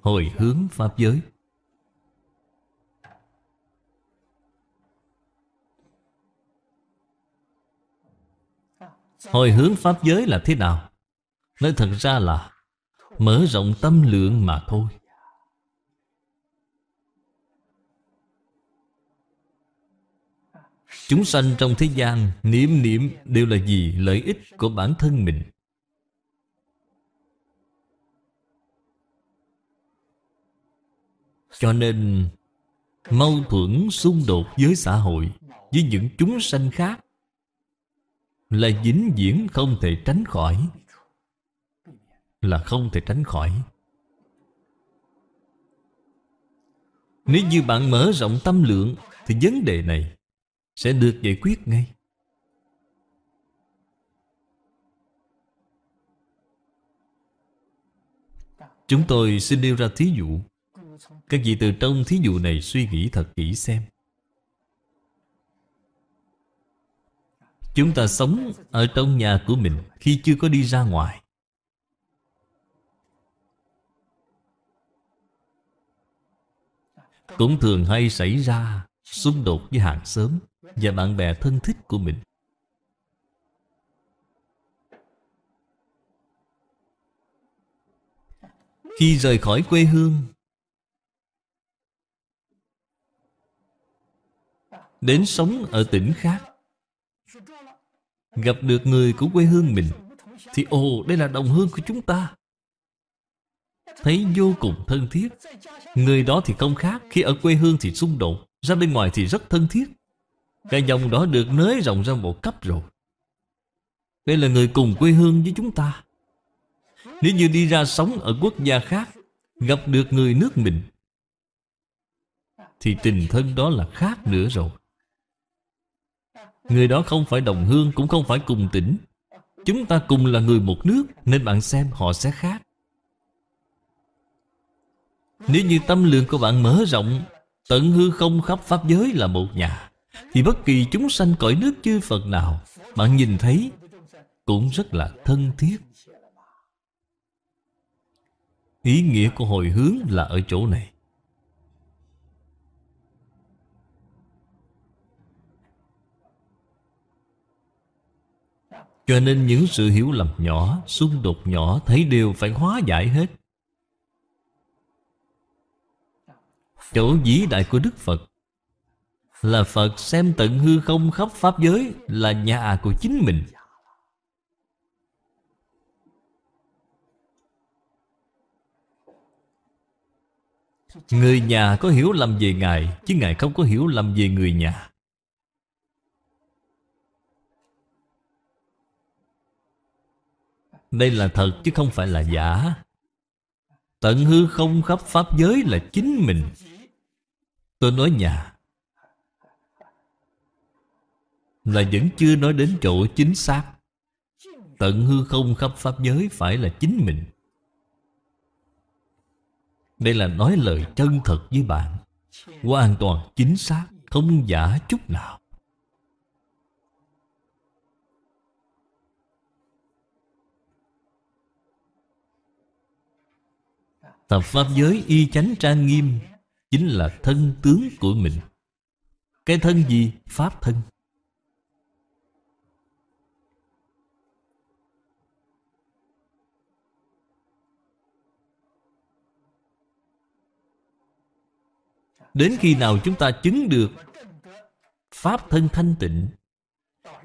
Hồi hướng Pháp giới Hồi hướng Pháp giới là thế nào? Nói thật ra là mở rộng tâm lượng mà thôi. Chúng sanh trong thế gian niệm niệm đều là gì lợi ích của bản thân mình. Cho nên mâu thuẫn xung đột với xã hội, với những chúng sanh khác là dính diễn không thể tránh khỏi là không thể tránh khỏi nếu như bạn mở rộng tâm lượng thì vấn đề này sẽ được giải quyết ngay chúng tôi xin đưa ra thí dụ các vị từ trong thí dụ này suy nghĩ thật kỹ xem Chúng ta sống ở trong nhà của mình khi chưa có đi ra ngoài. Cũng thường hay xảy ra xung đột với hàng xóm và bạn bè thân thích của mình. Khi rời khỏi quê hương Đến sống ở tỉnh khác Gặp được người của quê hương mình Thì ồ đây là đồng hương của chúng ta Thấy vô cùng thân thiết Người đó thì không khác Khi ở quê hương thì xung đột Ra bên ngoài thì rất thân thiết Cái dòng đó được nới rộng ra một cấp rồi Đây là người cùng quê hương với chúng ta Nếu như đi ra sống ở quốc gia khác Gặp được người nước mình Thì tình thân đó là khác nữa rồi Người đó không phải đồng hương Cũng không phải cùng tỉnh Chúng ta cùng là người một nước Nên bạn xem họ sẽ khác Nếu như tâm lượng của bạn mở rộng Tận hư không khắp pháp giới là một nhà Thì bất kỳ chúng sanh cõi nước chư Phật nào Bạn nhìn thấy Cũng rất là thân thiết Ý nghĩa của hồi hướng là ở chỗ này Cho nên những sự hiểu lầm nhỏ, xung đột nhỏ thấy đều phải hóa giải hết. Chỗ vĩ đại của Đức Phật là Phật xem tận hư không khắp Pháp giới là nhà của chính mình. Người nhà có hiểu lầm về Ngài Chứ Ngài không có hiểu lầm về người nhà Đây là thật chứ không phải là giả Tận hư không khắp pháp giới là chính mình Tôi nói nhà Là vẫn chưa nói đến chỗ chính xác Tận hư không khắp pháp giới phải là chính mình Đây là nói lời chân thật với bạn Hoàn toàn chính xác Không giả chút nào Thập pháp giới y chánh trang nghiêm Chính là thân tướng của mình Cái thân gì? Pháp thân Đến khi nào chúng ta chứng được Pháp thân thanh tịnh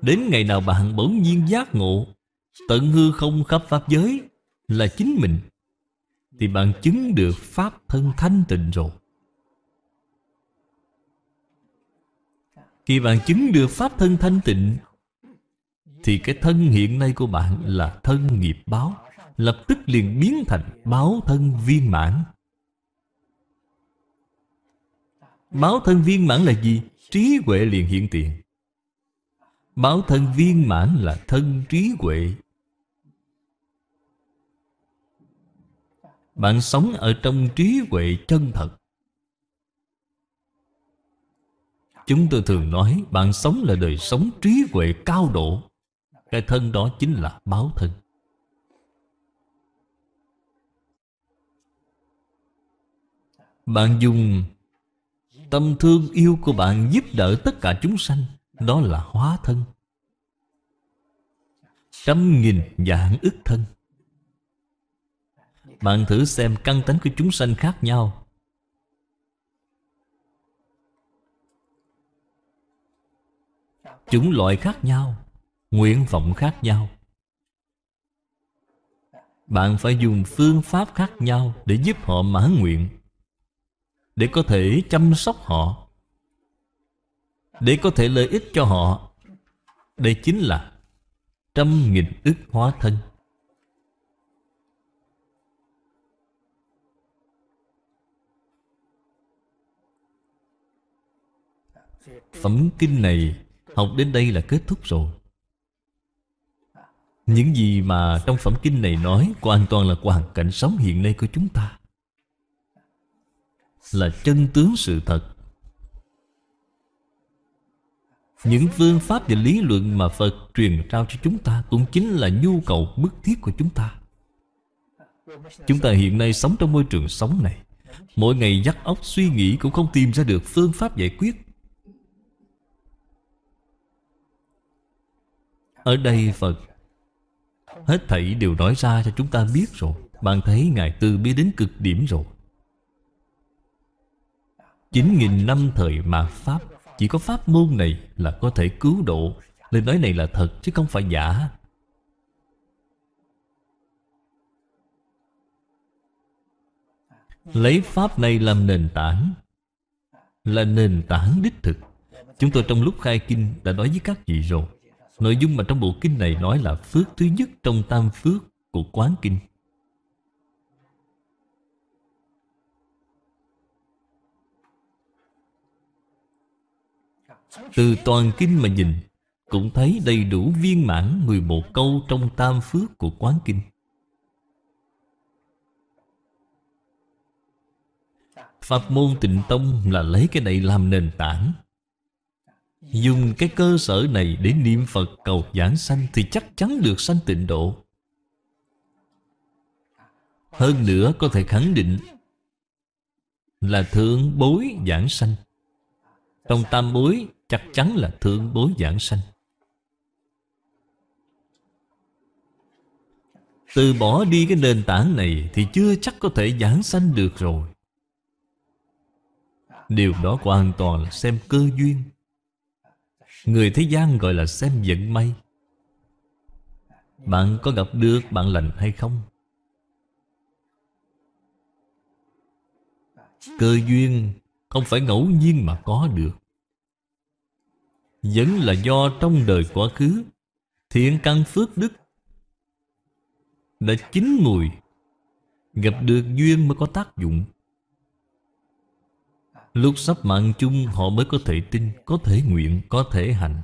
Đến ngày nào bạn bỗng nhiên giác ngộ Tận hư không khắp Pháp giới Là chính mình thì bạn chứng được pháp thân thanh tịnh rồi khi bạn chứng được pháp thân thanh tịnh thì cái thân hiện nay của bạn là thân nghiệp báo lập tức liền biến thành báo thân viên mãn báo thân viên mãn là gì trí huệ liền hiện tiền báo thân viên mãn là thân trí huệ bạn sống ở trong trí huệ chân thật chúng tôi thường nói bạn sống là đời sống trí huệ cao độ cái thân đó chính là báo thân bạn dùng tâm thương yêu của bạn giúp đỡ tất cả chúng sanh đó là hóa thân trăm nghìn dạng ức thân bạn thử xem căn tánh của chúng sanh khác nhau chúng loại khác nhau Nguyện vọng khác nhau Bạn phải dùng phương pháp khác nhau Để giúp họ mãn nguyện Để có thể chăm sóc họ Để có thể lợi ích cho họ Đây chính là trăm nghìn ức hóa thân Phẩm kinh này học đến đây là kết thúc rồi Những gì mà trong phẩm kinh này nói Hoàn toàn là hoàn cảnh sống hiện nay của chúng ta Là chân tướng sự thật Những phương pháp và lý luận mà Phật truyền trao cho chúng ta Cũng chính là nhu cầu bức thiết của chúng ta Chúng ta hiện nay sống trong môi trường sống này Mỗi ngày dắt óc suy nghĩ cũng không tìm ra được phương pháp giải quyết Ở đây Phật Hết thảy đều nói ra cho chúng ta biết rồi Bạn thấy Ngài Tư bi đến cực điểm rồi Chín nghìn năm thời mạt Pháp Chỉ có Pháp môn này là có thể cứu độ Lời nói này là thật chứ không phải giả Lấy Pháp này làm nền tảng Là nền tảng đích thực Chúng tôi trong lúc khai kinh đã nói với các vị rồi Nội dung mà trong bộ kinh này nói là phước thứ nhất trong tam phước của quán kinh Từ toàn kinh mà nhìn Cũng thấy đầy đủ viên mãn 11 câu trong tam phước của quán kinh Pháp môn tịnh tông là lấy cái này làm nền tảng Dùng cái cơ sở này để niệm Phật cầu giảng sanh Thì chắc chắn được sanh tịnh độ Hơn nữa có thể khẳng định Là thượng bối giảng sanh Trong tam bối chắc chắn là thượng bối giảng sanh Từ bỏ đi cái nền tảng này Thì chưa chắc có thể giảng sanh được rồi Điều đó hoàn toàn là xem cơ duyên Người thế gian gọi là xem vận may Bạn có gặp được bạn lành hay không? Cơ duyên không phải ngẫu nhiên mà có được Vẫn là do trong đời quá khứ Thiện căn phước đức Đã chín mùi Gặp được duyên mới có tác dụng Lúc sắp mạng chung họ mới có thể tin, có thể nguyện, có thể hành.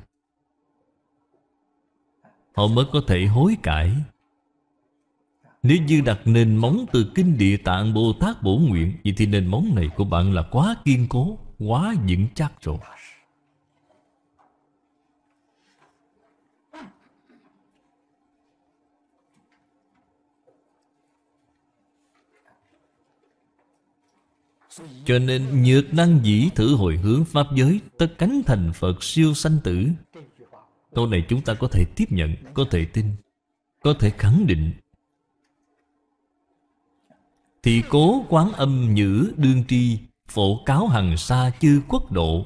Họ mới có thể hối cải. Nếu như đặt nền móng từ kinh địa tạng Bồ Tát Bổ Nguyện Vậy thì nền móng này của bạn là quá kiên cố, quá vững chắc rồi Cho nên nhược năng dĩ thử hồi hướng Pháp giới Tất cánh thành Phật siêu sanh tử Câu này chúng ta có thể tiếp nhận Có thể tin Có thể khẳng định Thì cố quán âm nhữ đương tri Phổ cáo hằng xa chư quốc độ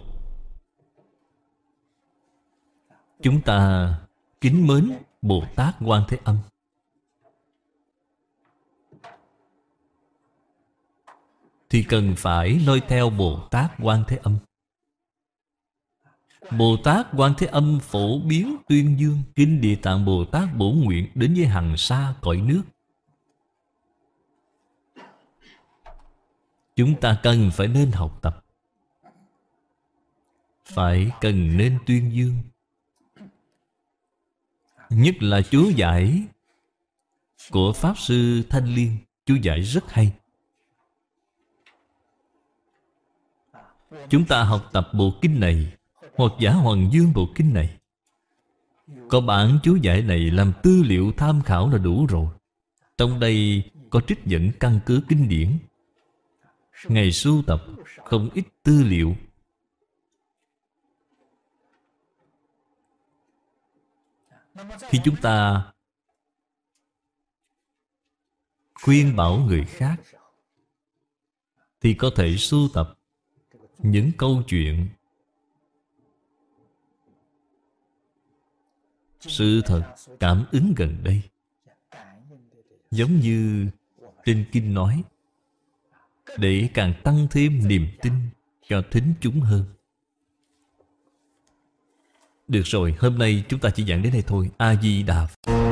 Chúng ta kính mến Bồ Tát Quan Thế Âm thì cần phải noi theo Bồ Tát Quan Thế Âm. Bồ Tát Quan Thế Âm phổ biến tuyên dương Kinh Địa Tạng Bồ Tát bổ nguyện đến với hàng xa cõi nước. Chúng ta cần phải nên học tập. Phải cần nên tuyên dương. Nhất là chú giải của Pháp Sư Thanh Liên. Chú giải rất hay. Chúng ta học tập bộ kinh này Hoặc giả hoàng dương bộ kinh này Có bản chú giải này làm tư liệu tham khảo là đủ rồi Trong đây có trích dẫn căn cứ kinh điển Ngày sưu tập không ít tư liệu Khi chúng ta khuyên bảo người khác Thì có thể sưu tập những câu chuyện sự thật cảm ứng gần đây giống như trên kinh nói để càng tăng thêm niềm tin cho thính chúng hơn được rồi hôm nay chúng ta chỉ giảng đến đây thôi a di đà phật